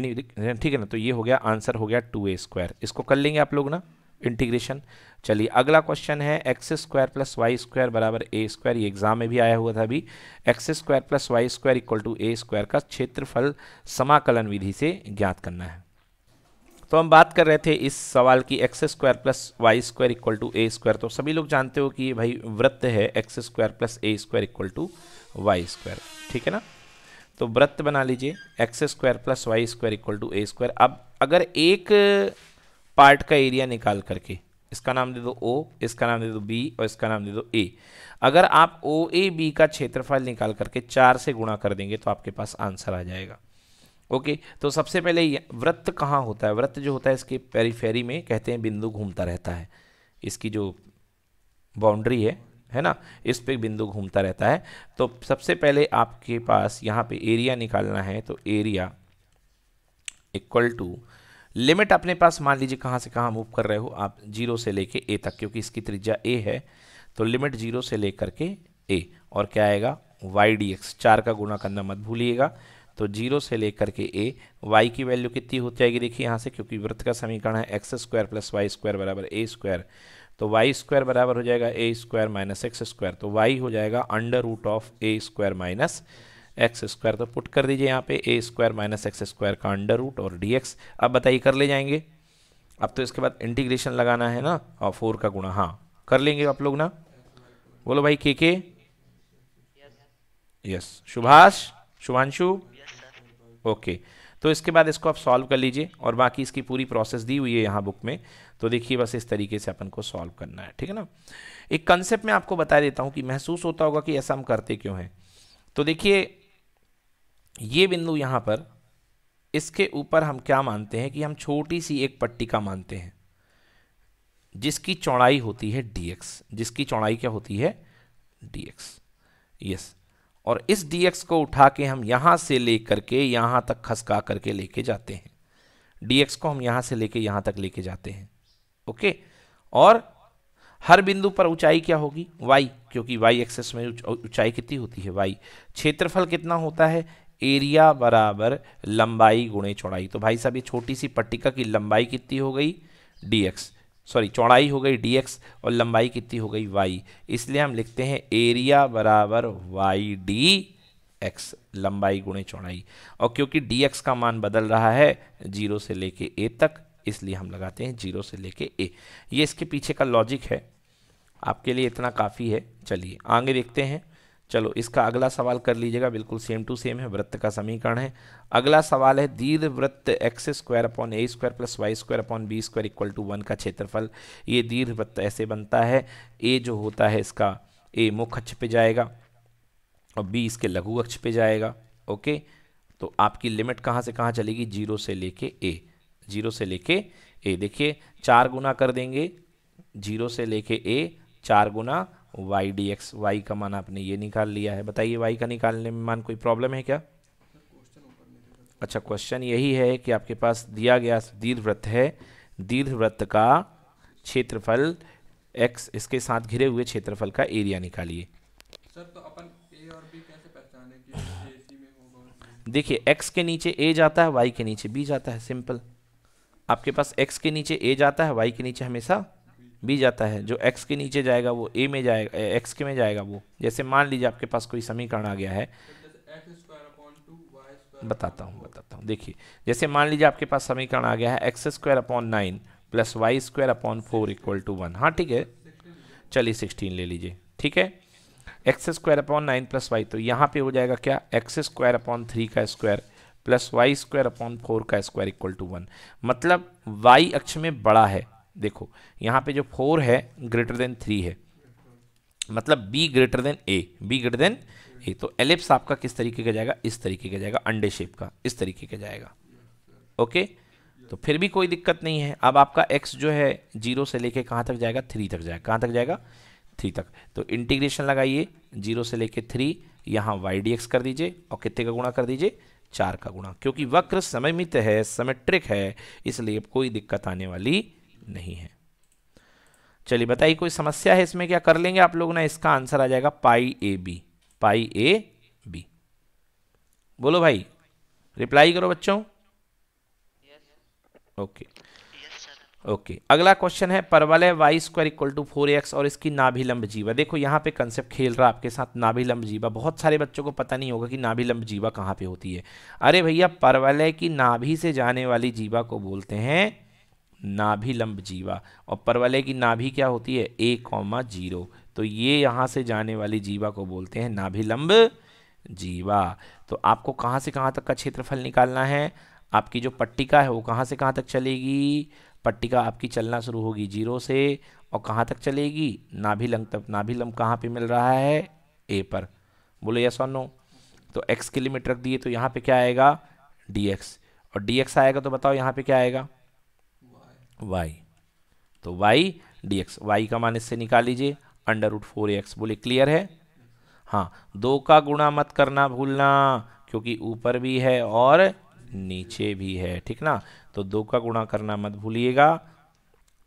एनी ठीक है ना तो ये हो गया आंसर हो गया टू ए स्क्वायर इसको कर लेंगे आप लोग ना इंटीग्रेशन चलिए अगला क्वेश्चन है x square plus y square बराबर ए स्क्वायर ये एग्जाम में भी आया हुआ था अभी x square plus y square equal to a square का क्षेत्रफल समाकलन विधि से ज्ञात करना है तो हम बात कर रहे थे इस सवाल की x square plus y square equal to a square तो सभी लोग जानते हो कि ये भाई वृत्त है x square plus a square equal to y square ठीक है ना तो वृत्त बना लीजिए x square plus y square equal to a square अब अगर एक पार्ट का एरिया निकाल करके इसका नाम दे दो ओ इसका नाम दे दो बी और इसका नाम दे दो ए अगर आप ओ ए बी का क्षेत्रफल निकाल करके चार से गुणा कर देंगे तो आपके पास आंसर आ जाएगा ओके तो सबसे पहले व्रत कहाँ होता है व्रत जो होता है इसके पेरीफेरी में कहते हैं बिंदु घूमता रहता है इसकी जो बाउंड्री है है ना इस पे बिंदु घूमता रहता है तो सबसे पहले आपके पास यहाँ पे एरिया निकालना है तो एरिया इक्वल टू लिमिट अपने पास मान लीजिए कहाँ से कहाँ मूव कर रहे हो आप जीरो से लेके ए तक क्योंकि इसकी त्रिज्या ए है तो लिमिट जीरो से लेकर के ए और क्या आएगा वाई डी एक्स चार का गुणा करना मत भूलिएगा तो जीरो से लेकर के ए वाई की वैल्यू कितनी हो जाएगी देखिए यहाँ से क्योंकि वृत्त का समीकरण है x square plus y square बराबर ए स्क्वायर तो वाई स्क्वायर बराबर हो जाएगा a square minus x square तो वाई हो जाएगा under root of a square minus x square तो पुट कर दीजिए यहाँ पे a square minus x square का अंडर रूट और डी एक्स अब बताइए कर ले जाएंगे अब तो इसके बाद इंटीग्रेशन लगाना है ना और फोर का गुणा हाँ कर लेंगे आप लोग ना बोलो भाई के के यस सुभाष शुभांशु ओके तो इसके बाद इसको आप सॉल्व कर लीजिए और बाकी इसकी पूरी प्रोसेस दी हुई है यहाँ बुक में तो देखिए बस इस तरीके से अपन को सॉल्व करना है ठीक है ना एक कंसेप्ट मैं आपको बता देता हूँ कि महसूस होता होगा कि ऐसा हम करते क्यों हैं तो देखिए ये बिंदु यहाँ पर इसके ऊपर हम क्या मानते हैं कि हम छोटी सी एक पट्टिका मानते हैं जिसकी चौड़ाई होती है dx जिसकी चौड़ाई क्या होती है dx यस और इस dx को उठा के हम यहाँ से ले करके यहाँ तक खसका करके लेके जाते हैं dx को हम यहाँ से लेके यहाँ तक लेके जाते हैं ओके और हर बिंदु पर ऊंचाई क्या होगी y क्योंकि y एक्सेस में ऊंचाई उच, कितनी होती है y क्षेत्रफल कितना होता है एरिया बराबर लंबाई गुणे चौड़ाई तो भाई साहब ये छोटी सी पट्टिका की लंबाई कितनी हो गई डी एक्स सॉरी चौड़ाई हो गई डी एक्स और लंबाई कितनी हो गई वाई इसलिए हम लिखते हैं एरिया बराबर वाई डी एक्स लंबाई गुणे चौड़ाई और क्योंकि डी एक्स का मान बदल रहा है जीरो से लेके ए तक इसलिए हम लगाते हैं जीरो से लेके ए ये इसके पीछे का लॉजिक है आपके लिए इतना काफ़ी है चलिए आगे देखते हैं चलो इसका अगला सवाल कर लीजिएगा बिल्कुल सेम टू सेम है वृत्त का समीकरण है अगला सवाल है दीर्घ वृत्त x square upon a square plus y square upon b square equal to one का क्षेत्रफल ये दीर्घ वृत्त ऐसे बनता है ए जो होता है इसका ए मुख अक्ष पे जाएगा और बी इसके लघु अक्ष पे जाएगा ओके तो आपकी लिमिट कहाँ से कहाँ चलेगी जीरो से लेके ए जीरो से लेके ए देखिए चार गुना कर देंगे जीरो से लेके ए चार गुना वाई डी एक्स वाई का मान आपने ये निकाल लिया है बताइए वाई का निकालने में मान कोई प्रॉब्लम है क्या अच्छा क्वेश्चन यही है कि आपके पास दिया गया दीर्घ व्रत है दीर्घ व्रत का क्षेत्रफल एक्स इसके साथ घिरे हुए क्षेत्रफल का एरिया निकालिए सर तो अपन और कैसे देखिए एक्स के नीचे ए जाता है वाई के नीचे बी जाता है सिंपल आपके पास एक्स के नीचे ए जाता है वाई के नीचे हमेशा बी जाता है जो एक्स के नीचे जाएगा वो ए में जाएगा एक्स के में जाएगा वो जैसे मान लीजिए आपके पास कोई समीकरण आ गया है बताता हूँ बताता हूँ देखिए जैसे मान लीजिए आपके पास समीकरण आ गया है x square upon nine plus y square upon four equal to one हाँ ठीक है चलिए सिक्सटीन ले लीजिए ठीक है x square upon nine plus y तो यहाँ पे हो जाएगा क्या एक्स स्क्वायर अपॉन थ्री का square plus y square upon four का स्क्वायर इक्वल टू वन मतलब वाई अक्ष में बड़ा है देखो यहाँ पे जो फोर है ग्रेटर देन थ्री है मतलब b greater than a b greater than a तो एलिप्स आपका किस तरीके का जाएगा इस तरीके का जाएगा अंडे शेप का इस तरीके का जाएगा ओके तो फिर भी कोई दिक्कत नहीं है अब आपका एक्स जो है जीरो से लेके कहाँ तक जाएगा थ्री तक जाएगा कहाँ तक जाएगा थ्री तक तो इंटीग्रेशन लगाइए जीरो से लेके थ्री यहाँ वाई डी एक्स कर दीजिए और कितने का गुणा कर दीजिए चार का गुणा क्योंकि वक्र समयमित है समेट्रिक है इसलिए कोई दिक्कत आने वाली नहीं है चलिए बताइए कोई समस्या है इसमें क्या कर लेंगे आप लोग ना इसका आंसर आ जाएगा पाई A B pi A B बोलो भाई रिप्लाई करो बच्चों ओके ओके अगला क्वेश्चन है परवलय y square equal to four x और इसकी नाभिलंब जीवा देखो यहाँ पे कंसेप्ट खेल रहा आपके साथ नाभिलंब जीवा बहुत सारे बच्चों को पता नहीं होगा कि नाभिलंब जीवा कहाँ पे होती है अरे भैया परवलय की नाभि से जाने वाली जीवा को बोलते हैं नाभिलंब जीवा और परवलय की नाभि क्या होती है ए कौमा जीरो तो ये यहाँ से जाने वाली जीवा को बोलते हैं नाभिलंब जीवा तो आपको कहाँ से कहाँ तक का क्षेत्रफल निकालना है आपकी जो पट्टिका है वो कहाँ से कहाँ तक चलेगी पट्टिका आपकी चलना शुरू होगी जीरो से और कहाँ तक चलेगी नाभिलंब तक नाभिलंब कहाँ पे मिल रहा है ए पर बोलो यस और नो तो एक्स किलोमीटर दिए तो यहाँ पे क्या आएगा डी एक्स और डी एक्स आएगा तो बताओ यहाँ पे क्या आएगा वाई तो वाई डी एक्स वाई का मान इससे निकाल लीजिए अंडर रूट फोर एक्स बोले क्लियर है हाँ दो का गुणा मत करना भूलना क्योंकि ऊपर भी है और नीचे भी है ठीक ना तो दो का गुणा करना मत भूलिएगा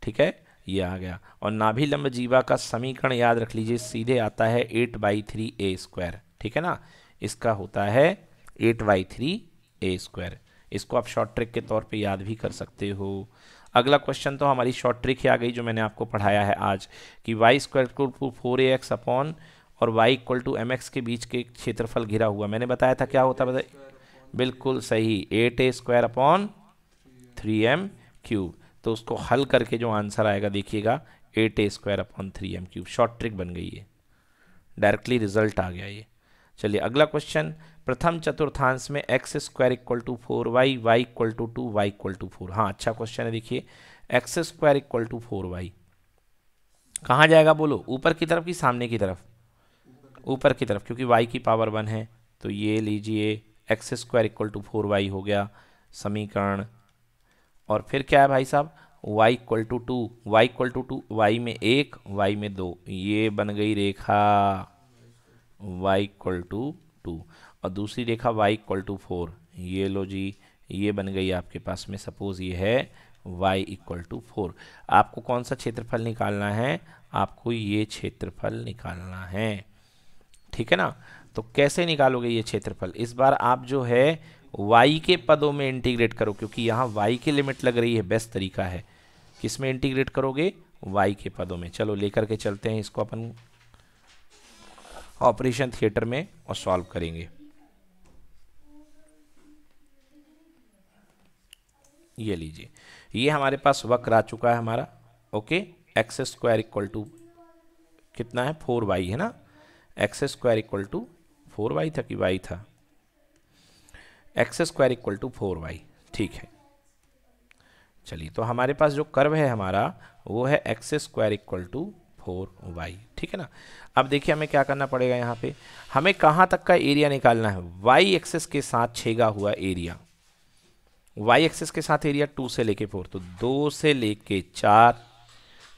ठीक है ये आ गया और नाभिलंब जीवा का समीकरण याद रख लीजिए सीधे आता है eight by three a square ठीक है ना इसका होता है eight by three a square इसको आप शॉर्ट ट्रिक के तौर पे याद भी कर सकते हो अगला क्वेश्चन तो हमारी शॉर्ट ट्रिक ही आ गई जो मैंने आपको पढ़ाया है आज कि y square to four a x upon और y equal to m x के बीच के क्षेत्रफल घिरा हुआ मैंने बताया था क्या होता है बिल्कुल सही eight a square upon three m cube तो उसको हल करके जो आंसर आएगा देखिएगा eight a square upon three m cube short trick बन गई है डायरेक्टली रिजल्ट आ गया ये चलिए अगला क्वेश्चन प्रथम चतुर्थांश में x square equal to four y y equal to two y equal to four हाँ अच्छा क्वेश्चन है देखिए x square equal to four y कहाँ जाएगा बोलो ऊपर की तरफ कि सामने की तरफ ऊपर की तरफ क्योंकि वाई की पावर वन है तो ये लीजिए x square equal to four y हो गया समीकरण और फिर क्या है भाई साहब y equal to two y equal to two y में एक वाई में दो ये बन गई रेखा वाई इक्वल टू टू और दूसरी रेखा वाई इक्वल टू फोर ये लो जी ये बन गई आपके पास में सपोज ये है वाई इक्वल टू फोर आपको कौन सा क्षेत्रफल निकालना है आपको ये क्षेत्रफल निकालना है ठीक है ना तो कैसे निकालोगे ये क्षेत्रफल इस बार आप जो है वाई के पदों में इंटीग्रेट करो क्योंकि यहाँ वाई की लिमिट लग रही है बेस्ट तरीका है किस में इंटीग्रेट करोगे वाई के पदों में चलो लेकर के चलते हैं इसको अपन ऑपरेशन थिएटर में और सॉल्व करेंगे ये लीजिए ये हमारे पास वक्र आ चुका है हमारा okay x square equal to कितना है फोर वाई है ना x square equal to four y था कि वाई था x square equal to four y ठीक है चलिए तो हमारे पास जो कर्व है हमारा वो है x square equal to four y ठीक है ना अब देखिए हमें क्या करना पड़ेगा यहाँ पे हमें कहाँ तक का एरिया निकालना है वाई एक्सेस के साथ छेगा हुआ एरिया वाई एक्सेस के साथ एरिया टू से लेके फोर तो दो से लेके चार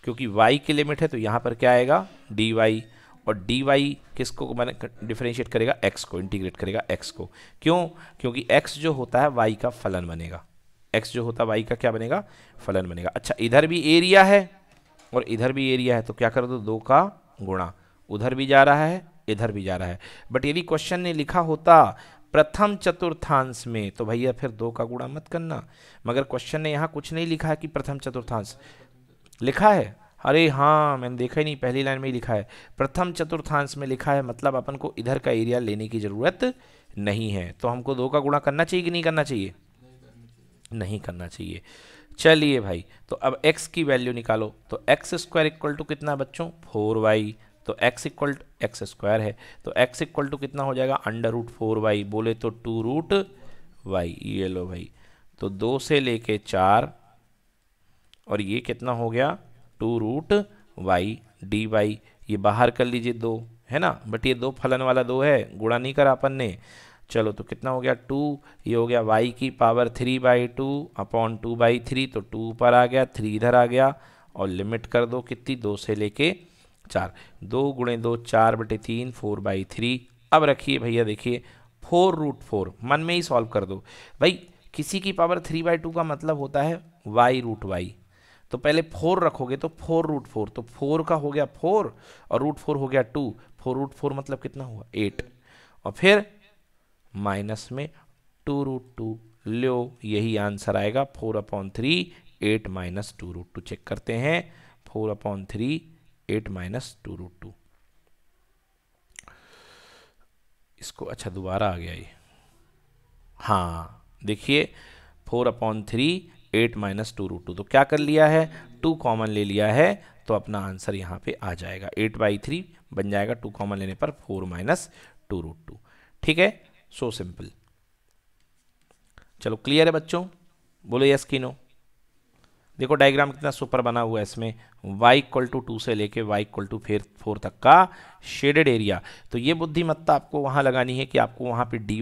क्योंकि वाई की लिमिट है तो यहाँ पर क्या आएगा डी वाई और डी वाई किस को मैंने डिफ्रेंशिएट करेगा एक्स को इंटीग्रेट करेगा एक्स को क्यों क्योंकि एक्स जो होता है वाई का फलन बनेगा एक्स जो होता है वाई का क्या बनेगा फलन बनेगा अच्छा इधर भी एरिया है और इधर भी एरिया है तो क्या कर दो तो दो का गुणा उधर भी जा रहा है इधर भी जा रहा है बट यदि क्वेश्चन ने लिखा होता प्रथम चतुर्थांश में तो भैया फिर दो का गुणा मत करना मगर क्वेश्चन ने यहाँ कुछ नहीं लिखा है कि प्रथम चतुर्थांश लिखा है अरे हाँ मैंने देखा ही नहीं पहली लाइन में ही लिखा है प्रथम चतुर्थांश में लिखा है मतलब अपन को इधर का एरिया लेने की ज़रूरत नहीं है तो हमको दो का गुणा करना चाहिए कि नहीं करना चाहिए नहीं करना चाहिए चलिए भाई तो अब x की वैल्यू निकालो तो एक्स स्क्वायर इक्वल टू कितना बच्चों फोर वाई तो x equal to x square है तो x इक्वल टू कितना हो जाएगा अंडर रूट फोर वाई बोले तो टू रूट वाई ये लो भाई तो दो से लेके चार और ये कितना हो गया two root y d y ये बाहर कर लीजिए दो है ना बट ये दो फलन वाला दो है गुणा नहीं करा अपन ने चलो तो कितना हो गया टू ये हो गया वाई की power three by two upon two by three तो टू ऊपर आ गया थ्री इधर आ गया और लिमिट कर दो कितनी दो से लेके चार दो गुणे दो चार बटे तीन फोर बाई थ्री अब रखिए भैया देखिए फोर रूट फोर मन में ही सॉल्व कर दो भाई किसी की पावर थ्री बाई टू का मतलब होता है वाई रूट वाई तो पहले फोर रखोगे तो फोर रूट फोर तो फोर का हो गया फोर और रूट फोर हो गया टू फोर रूट फोर मतलब कितना हुआ एट और फिर माइनस में टू रूट टू लो यही आंसर आएगा four upon three eight minus two root two check करते हैं four upon three eight minus two root two इसको अच्छा दोबारा आ गया ये हाँ देखिए four upon three eight minus two root two तो क्या कर लिया है टू कॉमन ले लिया है तो अपना आंसर यहाँ पे आ जाएगा एट बाई थ्री बन जाएगा टू कॉमन लेने पर four minus two root two ठीक है सो सिंपल चलो क्लियर है बच्चों बोलो यस की नो देखो डायग्राम कितना सुपर बना हुआ है इसमें y इक्वल टू टू से लेके y इक्वल टू फिर फोर तक का शेडेड एरिया तो ये बुद्धिमत्ता आपको वहाँ लगानी है कि आपको वहाँ पे dy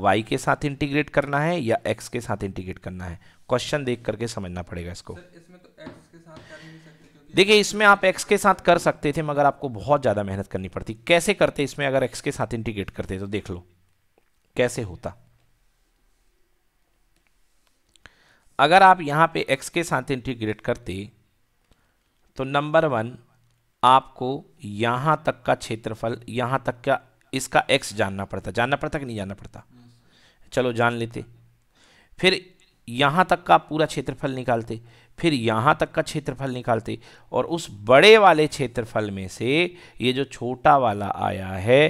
वाई के साथ इंटीग्रेट करना है या x के साथ इंटीग्रेट करना है क्वेश्चन देख करके समझना पड़ेगा इसको तो देखिए इसमें आप x के साथ कर सकते थे मगर आपको बहुत ज़्यादा मेहनत करनी पड़ती कैसे करते इसमें अगर x के साथ इंटीग्रेट करते तो देख लो कैसे होता अगर आप यहाँ पे x के साथ इंटीग्रेट करते तो नंबर वन आपको यहाँ तक का क्षेत्रफल यहाँ तक का इसका x जानना पड़ता जानना पड़ता कि नहीं जानना पड़ता चलो जान लेते फिर यहाँ तक का पूरा क्षेत्रफल निकालते फिर यहाँ तक का क्षेत्रफल निकालते और उस बड़े वाले क्षेत्रफल में से ये जो छोटा वाला आया है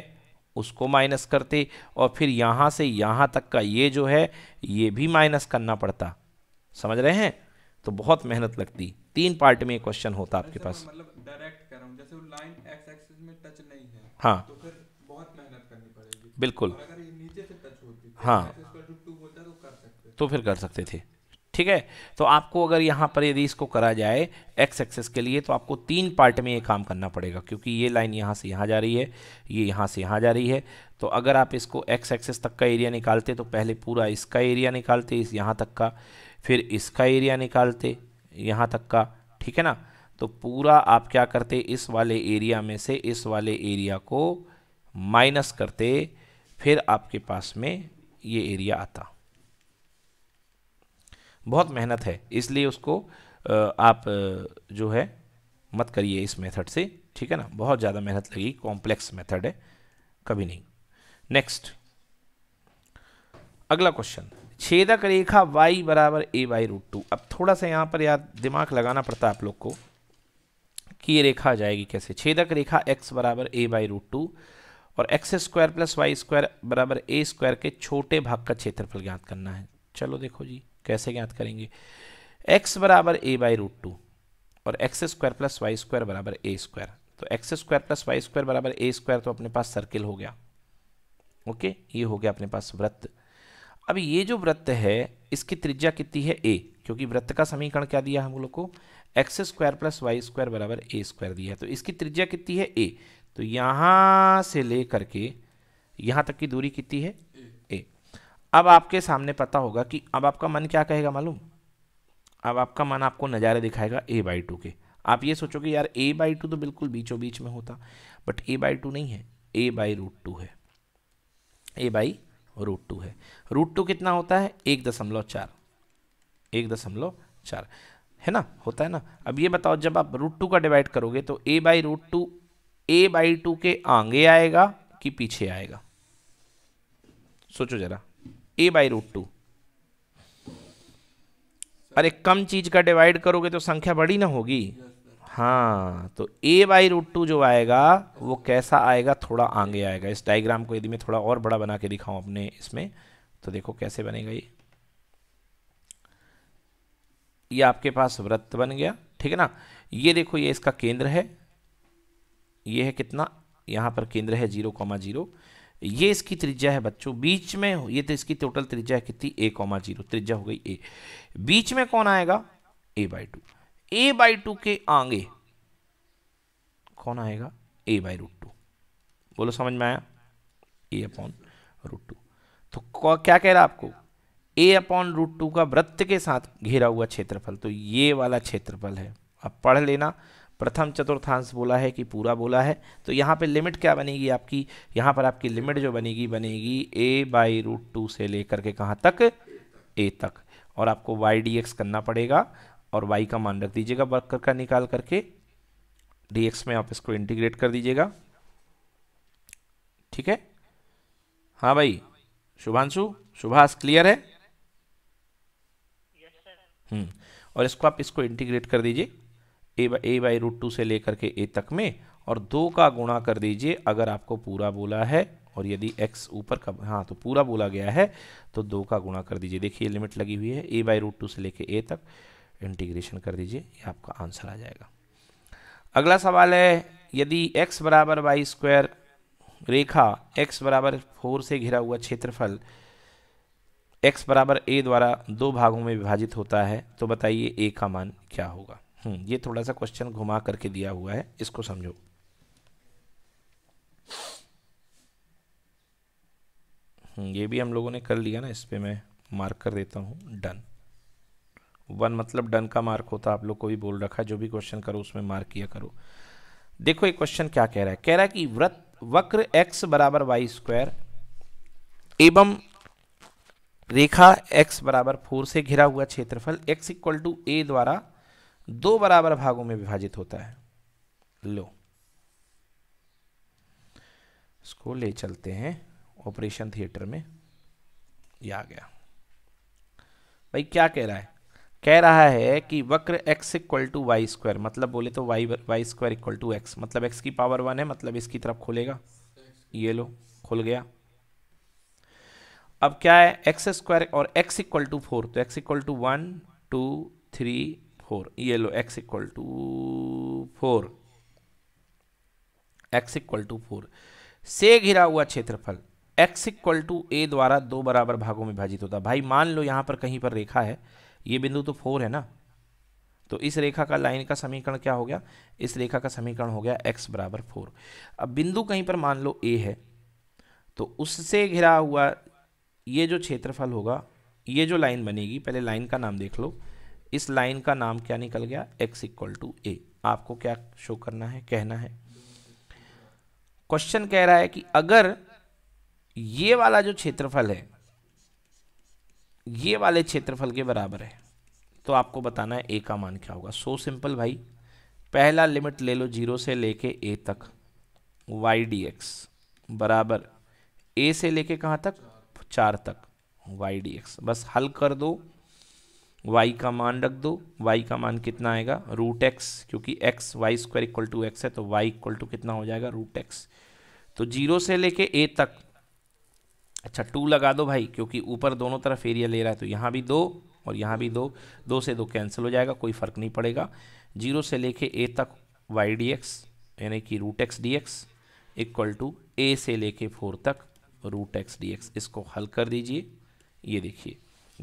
उसको माइनस करते और फिर यहाँ से यहाँ तक का ये जो है ये भी माइनस करना पड़ता समझ रहे हैं तो बहुत मेहनत लगती तीन पार्ट में क्वेश्चन होता आपके पास मतलब डायरेक्ट कर रहा जैसे वो लाइन एक्स एक्सिस में टच नहीं है हाँ। तो फिर बहुत मेहनत करनी पड़ेगी बिल्कुल अगर ये नीचे से टच होती तो होता तो कर सकते तो फिर कर सकते थे ठीक है तो आपको अगर यहाँ पर यदि इसको करा जाए एक्स एक्सेस के लिए तो आपको तीन पार्ट में ये काम करना पड़ेगा क्योंकि ये लाइन यहाँ से यहाँ जा रही है ये यहाँ से यहाँ जा रही है तो अगर आप इसको एक्स एक्सेस तक का एरिया निकालते तो पहले पूरा इसका एरिया निकालते इस यहाँ तक का फिर इसका एरिया निकालते यहाँ तक का ठीक है ना तो पूरा आप क्या करते इस वाले एरिया में से इस वाले एरिया को माइनस करते फिर आपके पास में ये एरिया आता बहुत मेहनत है इसलिए उसको आप जो है मत करिए इस मेथड से ठीक है ना बहुत ज़्यादा मेहनत लगी कॉम्प्लेक्स मेथड है कभी नहीं नेक्स्ट अगला क्वेश्चन छेदक रेखा वाई बराबर ए बाई रूट टू अब थोड़ा सा यहाँ पर याद दिमाग लगाना पड़ता है आप लोग को कि ये रेखा आ जाएगी कैसे छेदक रेखा एक्स बराबर ए बाई रूट टू और x square plus y square बराबर ए स्क्वायर के छोटे भाग का क्षेत्रफल ज्ञात करना है चलो देखो जी कैसे ज्ञात करेंगे एक्स बराबर ए बाई रूट टू और x square plus y square बराबर ए स्क्वायर तो x square plus y square बराबर ए स्क्वायर तो अपने पास सर्किल हो गया ओके ये हो गया अपने पास वृत्त अब ये जो वृत्त है इसकी त्रिज्या कितनी है ए क्योंकि वृत्त का समीकरण क्या दिया हम लोग को x square plus y square बराबर ए स्क्वायर दिया है तो इसकी त्रिज्या कितनी है ए तो यहाँ से ले करके यहाँ तक की दूरी कितनी है ए अब आपके सामने पता होगा कि अब आपका मन क्या कहेगा मालूम अब आपका मन आपको नज़ारे दिखाएगा ए बाई टू के आप ये सोचोगे यार ए बाई टू तो बिल्कुल बीचों बीच में होता बट ए बाई टू नहीं है ए बाई रूट टू है ए बाई रूट टू है रूट टू कितना होता है एक दशमलव चार एक दशमलव चार है ना होता है ना अब ये बताओ जब आप रूट टू का डिवाइड करोगे तो a by root two a by two के आगे आएगा कि पीछे आएगा सोचो जरा ए बाई रूट टू अरे कम चीज का डिवाइड करोगे तो संख्या बड़ी ना होगी हाँ तो ए बाई रूट टू जो आएगा वो कैसा आएगा थोड़ा आगे आएगा इस डायग्राम को यदि मैं थोड़ा और बड़ा बना के दिखाऊँ अपने इसमें तो देखो कैसे बनेगा ये ये आपके पास वृत्त बन गया ठीक है ना ये देखो ये इसका केंद्र है ये है कितना यहाँ पर केंद्र है जीरो कॉमा जीरो ये इसकी त्रिज्या है बच्चों बीच में ये तो इसकी टोटल त्रिज्या है कितनी ए कॉमा जीरो त्रिज्या हो गई ए बीच में कौन आएगा a by two a by two के आगे कौन आएगा ए बाई रूट टू बोलो समझ में आया ए अपॉन रूट टू तो क्या कह रहा है आपको ए अपॉन रूट टू का वृत्त के साथ घेरा हुआ क्षेत्रफल तो ये वाला क्षेत्रफल है अब पढ़ लेना प्रथम चतुर्थांश बोला है कि पूरा बोला है तो यहाँ पे लिमिट क्या बनेगी आपकी यहाँ पर आपकी लिमिट जो बनेगी बनेगी ए बाई रूट टू से लेकर के कहाँ तक ए तक और आपको वाई डी एक्स करना पड़ेगा और वाई का मान रख दीजिएगा वर्क का निकाल करके एक्स में आप इसको इंटीग्रेट कर दीजिएगा ठीक है हाँ भाई शुभांशु सुभाष क्लियर है हम्म और इसको आप इसको इंटीग्रेट कर दीजिए a by a by root two से लेकर के ए तक में और दो का गुणा कर दीजिए अगर आपको पूरा बोला है और यदि x ऊपर का हाँ तो पूरा बोला गया है तो दो का गुणा कर दीजिए देखिए लिमिट लगी हुई है ए बाई रूट टू से लेके ए तक इंटीग्रेशन कर दीजिए ये आपका आंसर आ जाएगा अगला सवाल है यदि x बराबर वाई स्क्वायर रेखा x बराबर फोर से घिरा हुआ क्षेत्रफल x बराबर ए द्वारा दो भागों में विभाजित होता है तो बताइए ए का मान क्या होगा हम्म, ये थोड़ा सा क्वेश्चन घुमा करके दिया हुआ है इसको समझो हम्म, ये भी हम लोगों ने कर लिया ना इस पर मैं मार्क कर देता हूँ डन वन मतलब डन का मार्क होता आप लोग को भी बोल रखा है जो भी क्वेश्चन करो उसमें मार्क किया करो देखो ये क्वेश्चन क्या कह रहा है कह रहा है कि व्रत वक्र एक्स बराबर वाई स्क्वायर एवं रेखा एक्स बराबर फोर से घिरा हुआ क्षेत्रफल एक्स इक्वल टू ए द्वारा दो बराबर भागों में विभाजित होता है लो इसको ले चलते हैं ऑपरेशन थिएटर में ये आ गया भाई क्या कह रहा है कह रहा है कि वक्र x equal to y square मतलब बोले तो y y square equal to x मतलब x की पावर वन है मतलब इसकी तरफ खुलेगा ये लो खुल गया अब क्या है एक्स स्क्वायर और x इक्वल टू फोर तो x equal to one two three four ये लो x equal to four x equal to four से घिरा हुआ क्षेत्रफल x इक्वल टू ए द्वारा दो बराबर भागों में विभाजित होता भाई मान लो यहाँ पर कहीं पर रेखा है ये बिंदु तो फोर है ना तो इस रेखा का लाइन का समीकरण क्या हो गया इस रेखा का समीकरण हो गया एक्स बराबर फोर अब बिंदु कहीं पर मान लो ए है तो उससे घिरा हुआ ये जो क्षेत्रफल होगा ये जो लाइन बनेगी पहले लाइन का नाम देख लो इस लाइन का नाम क्या निकल गया एक्स इक्वल टू ए आपको क्या शो करना है कहना है क्वेश्चन कह रहा है कि अगर ये वाला जो क्षेत्रफल है ये वाले क्षेत्रफल के बराबर है तो आपको बताना है ए का मान क्या होगा सो so सिंपल भाई पहला लिमिट ले लो जीरो से लेके ए तक वाई डी एक्स बराबर ए से लेके कहाँ तक चार तक वाई डी एक्स बस हल कर दो वाई का मान रख दो वाई का मान कितना आएगा रूट एक्स क्योंकि x y square equal to x है तो वाई इक्वल टू कितना हो जाएगा रूट एक्स तो जीरो से लेके ए तक अच्छा टू लगा दो भाई क्योंकि ऊपर दोनों तरफ एरिया ले रहा है तो यहाँ भी दो और यहाँ भी दो दो से दो कैंसिल हो जाएगा कोई फ़र्क नहीं पड़ेगा जीरो से लेके ए तक वाई डी एक्स यानी कि root x d x equal to a से लेके फोर तक रूट एक्स डी एक्स इसको हल कर दीजिए ये देखिए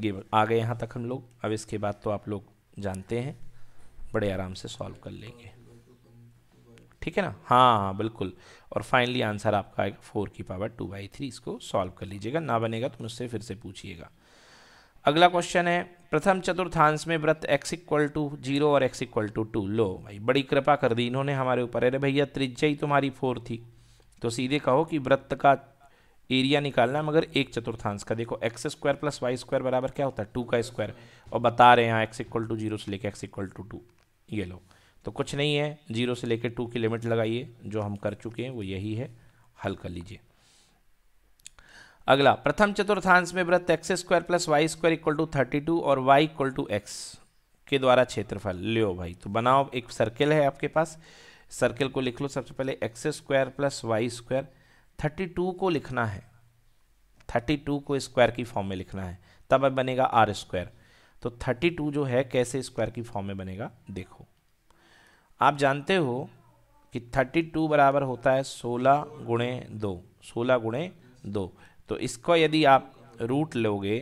ये आ गए यहाँ तक हम लोग अब इसके बाद तो आप लोग जानते हैं बड़े आराम से सॉल्व कर लेंगे ठीक है ना हाँ हाँ बिल्कुल और फाइनली आंसर आपका आएगा फोर की पावर टू बाई थ्री इसको सॉल्व कर लीजिएगा ना बनेगा तो मुझसे फिर से पूछिएगा अगला क्वेश्चन है प्रथम चतुर्थांश में व्रत एक्स इक्वल टू जीरो और एक्स इक्वल टू टू लो भाई बड़ी कृपा कर दी इन्होंने हमारे ऊपर अरे भैया त्रिज्या ही तुम्हारी फोर थी तो सीधे कहो कि व्रत का एरिया निकालना है मगर एक चतुर्थांश का देखो x square plus y square बराबर क्या होता है टू का स्क्वायर और बता रहे हैं यहाँ एक्स इक्वल टू जीरो से लेकर एक्स इक्वल टू टू ये लो तो कुछ नहीं है जीरो से लेकर टू की लिमिट लगाइए जो हम कर चुके हैं वो यही है हल कर लीजिए अगला प्रथम चतुर्थांश में व्रत x square plus y square equal to thirty two और वाई इक्वल टू एक्स के द्वारा क्षेत्रफल लियो भाई तो बनाओ एक सर्किल है आपके पास सर्किल को लिख लो सबसे पहले x square plus y square thirty two को लिखना है थर्टी टू को स्क्वायर की फॉर्म में लिखना है तब बनेगा आर स्क्वायर तो थर्टी टू जो है कैसे स्क्वायर की फॉर्म में बनेगा देखो आप जानते हो कि थर्टी टू बराबर होता है सोलह गुणे दो सोलह गुणे दो तो इसका यदि आप रूट लोगे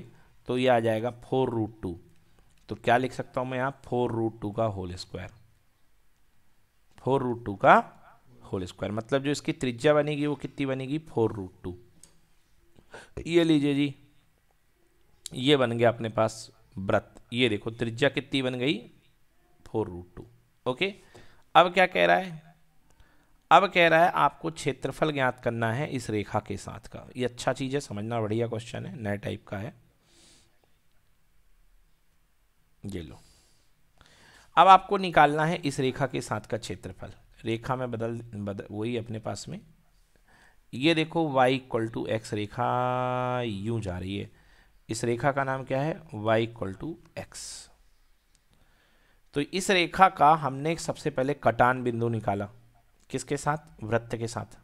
तो ये आ जाएगा फोर रूट टू तो क्या लिख सकता हूँ मैं यहाँ फोर रूट टू का whole square four root two का होल स्क्वायर मतलब जो इसकी त्रिज्या बनेगी वो कितनी बनेगी फोर रूट टू ये लीजिए जी ये बन गया अपने पास व्रत ये देखो त्रिज्या कितनी बन गई फोर रूट टू ओके अब क्या कह रहा है अब कह रहा है आपको क्षेत्रफल ज्ञात करना है इस रेखा के साथ का ये अच्छा चीज़ है समझना बढ़िया क्वेश्चन है नए टाइप का है ये लो अब आपको निकालना है इस रेखा के साथ का क्षेत्रफल रेखा में बदल बदल वही अपने पास में ये देखो y इक्वल टू एक्स रेखा यू जा रही है इस रेखा का नाम क्या है y इक्वल टू एक्स तो इस रेखा का हमने सबसे पहले कटान बिंदु निकाला किसके साथ वृत्त के साथ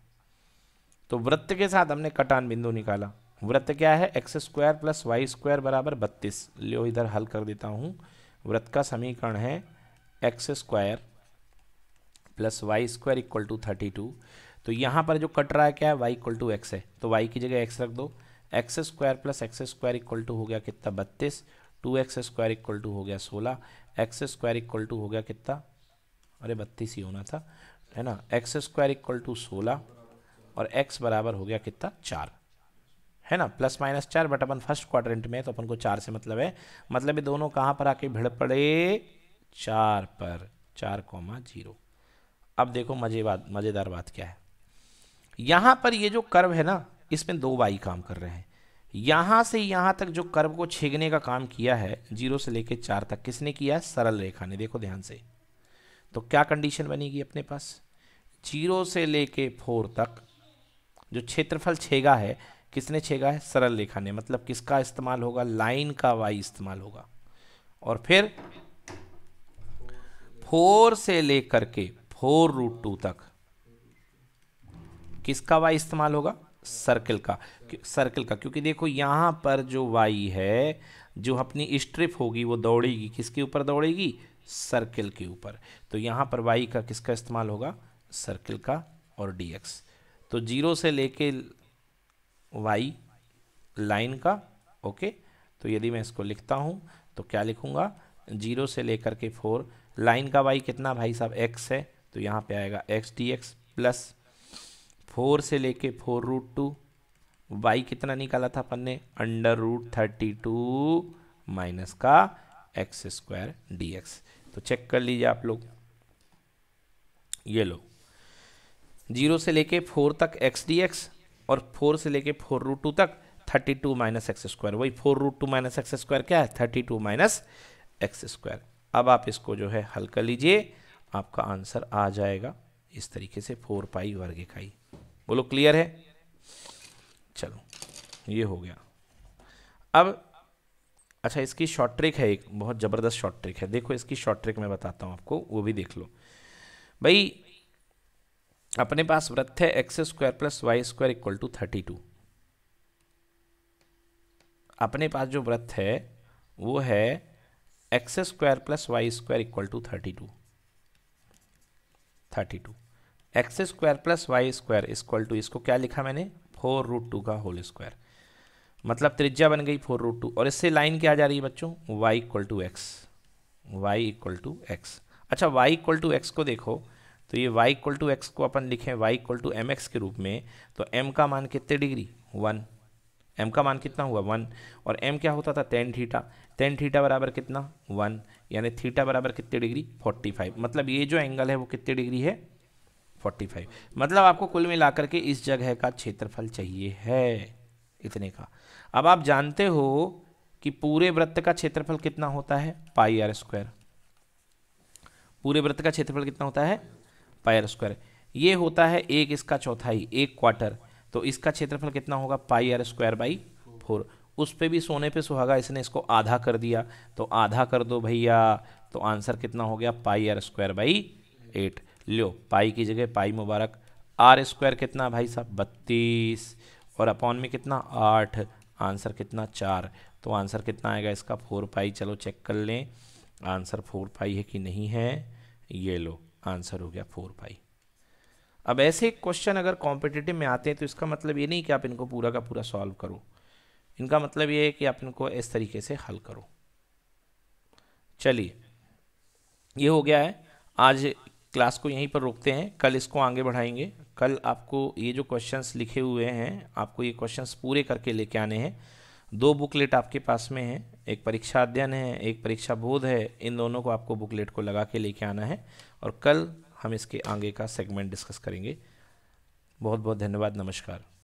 तो वृत्त के साथ हमने कटान बिंदु निकाला वृत्त क्या है x square plus y square बराबर बत्तीस लियो इधर हल कर देता हूँ वृत्त का समीकरण है x square plus y square equal to thirty two तो यहाँ पर जो कट रहा है क्या है वाई इक्वल टू एक्स है तो वाई की जगह एक्स रख दो x square plus x square equal to हो गया कितना बत्तीस two x square equal to हो गया सोलह एक्स स्क्वायर इक्वल टू हो गया कितना अरे बत्तीस ही होना था है ना एक्स स्क्वायर इक्वल टू सोलह और एक्स बराबर हो गया कितना चार है ना प्लस माइनस चार बट अपन फर्स्ट क्वाड्रेंट में है तो अपन को चार से मतलब है मतलब ये दोनों कहाँ पर आके भिड़ पड़े चार पर चार कोमा जीरो अब देखो मजे बात मज़ेदार बात क्या है यहाँ पर ये जो कर्व है ना इसमें दो बाई काम कर रहे हैं यहां से यहां तक जो कर्व को छेगने का काम किया है जीरो से लेकर चार तक किसने किया है सरल रेखा ने देखो ध्यान से तो क्या कंडीशन बनेगी अपने पास जीरो से लेके फोर तक जो क्षेत्रफल छेगा है किसने छेगा है सरल रेखा ने मतलब किसका इस्तेमाल होगा लाइन का वाई इस्तेमाल होगा और फिर फोर से लेकर के फोर रूट टू तक किसका वाई इस्तेमाल होगा सर्कल का सर्कल का क्योंकि देखो यहाँ पर जो वाई है जो अपनी स्ट्रिप होगी वो दौड़ेगी किसके ऊपर दौड़ेगी सर्किल के ऊपर तो यहाँ पर वाई का किसका इस्तेमाल होगा सर्किल का और डी एक्स तो जीरो से लेके वाई लाइन का ओके तो यदि मैं इसको लिखता हूँ तो क्या लिखूँगा जीरो से लेकर के फोर लाइन का वाई कितना भाई साहब एक्स है तो यहाँ पे आएगा x d x plus four से लेके फोर रूट टू वाई कितना निकाला था अपन ने under root thirty two minus का एक्स स्क्वायर डी एक्स तो चेक कर लीजिए आप लोग ये लो जीरो से लेके फोर तक एक्स डी एक्स और फोर से लेके फोर रूट टू तक thirty two minus x square वही four root two minus x square क्या है thirty two minus x square अब आप इसको जो है हल कर लीजिए आपका आंसर आ जाएगा इस तरीके से फोर पाई वर्ग इकाई बोलो क्लियर है चलो ये हो गया अब अच्छा इसकी शॉर्ट ट्रिक है एक बहुत ज़बरदस्त शॉर्ट ट्रिक है देखो इसकी शॉर्ट ट्रिक मैं बताता हूँ आपको वो भी देख लो भाई अपने पास वृत्त है x square plus y square equal to thirty two अपने पास जो व्रत है वो है x square plus y square equal to thirty two thirty two x square plus y square equal to इसको क्या लिखा मैंने फोर रूट टू का होल स्क्वायर मतलब त्रिज्या बन गई फोर रूट टू और इससे लाइन क्या आ जा रही है बच्चों y equal to x y equal to x अच्छा वाई इक्वल टू एक्स को देखो तो ये वाई इक्वल टू एक्स को अपन लिखें y equal to m x के रूप में तो एम का मान कितने डिग्री वन एम का मान कितना हुआ वन और एम क्या होता था टेन थीटा टेन थीटा बराबर कितना वन यानी थीटा बराबर कितने डिग्री फोर्टी फाइव मतलब ये जो एंगल है वो कितने डिग्री है फोर्टी फाइव मतलब आपको कुल मिलाकर के इस जगह का क्षेत्रफल चाहिए है इतने का अब आप जानते हो कि पूरे वृत्त का क्षेत्रफल कितना होता है पाई आर स्क्वायर पूरे वृत्त का क्षेत्रफल कितना होता है पाई आर स्क्वायर ये होता है एक इसका चौथाई एक क्वार्टर तो इसका क्षेत्रफल कितना होगा pi r square by four उस पर भी सोने पे सुहागा इसने इसको आधा कर दिया तो आधा कर दो भैया तो आंसर कितना हो गया pi r square by eight लो पाई की जगह पाई मुबारक आर स्क्वायर कितना भाई साहब बत्तीस और अपॉन में कितना आठ आंसर कितना चार तो आंसर कितना आएगा इसका फोर पाई चलो चेक कर लें आंसर फोर पाई है कि नहीं है ये लो आंसर हो गया फोर पाई अब ऐसे क्वेश्चन अगर कॉम्पिटिटिव में आते हैं तो इसका मतलब ये नहीं कि आप इनको पूरा का पूरा सॉल्व करो इनका मतलब ये है कि आप इनको इस तरीके से हल करो चलिए ये हो गया है आज क्लास को यहीं पर रोकते हैं कल इसको आगे बढ़ाएंगे कल आपको ये जो क्वेश्चंस लिखे हुए हैं आपको ये क्वेश्चंस पूरे करके लेके आने हैं दो बुकलेट आपके पास में हैं एक परीक्षा अध्ययन है एक परीक्षा बोध है इन दोनों को आपको बुकलेट को लगा के लेके आना है और कल हम इसके आगे का सेगमेंट डिस्कस करेंगे बहुत बहुत धन्यवाद नमस्कार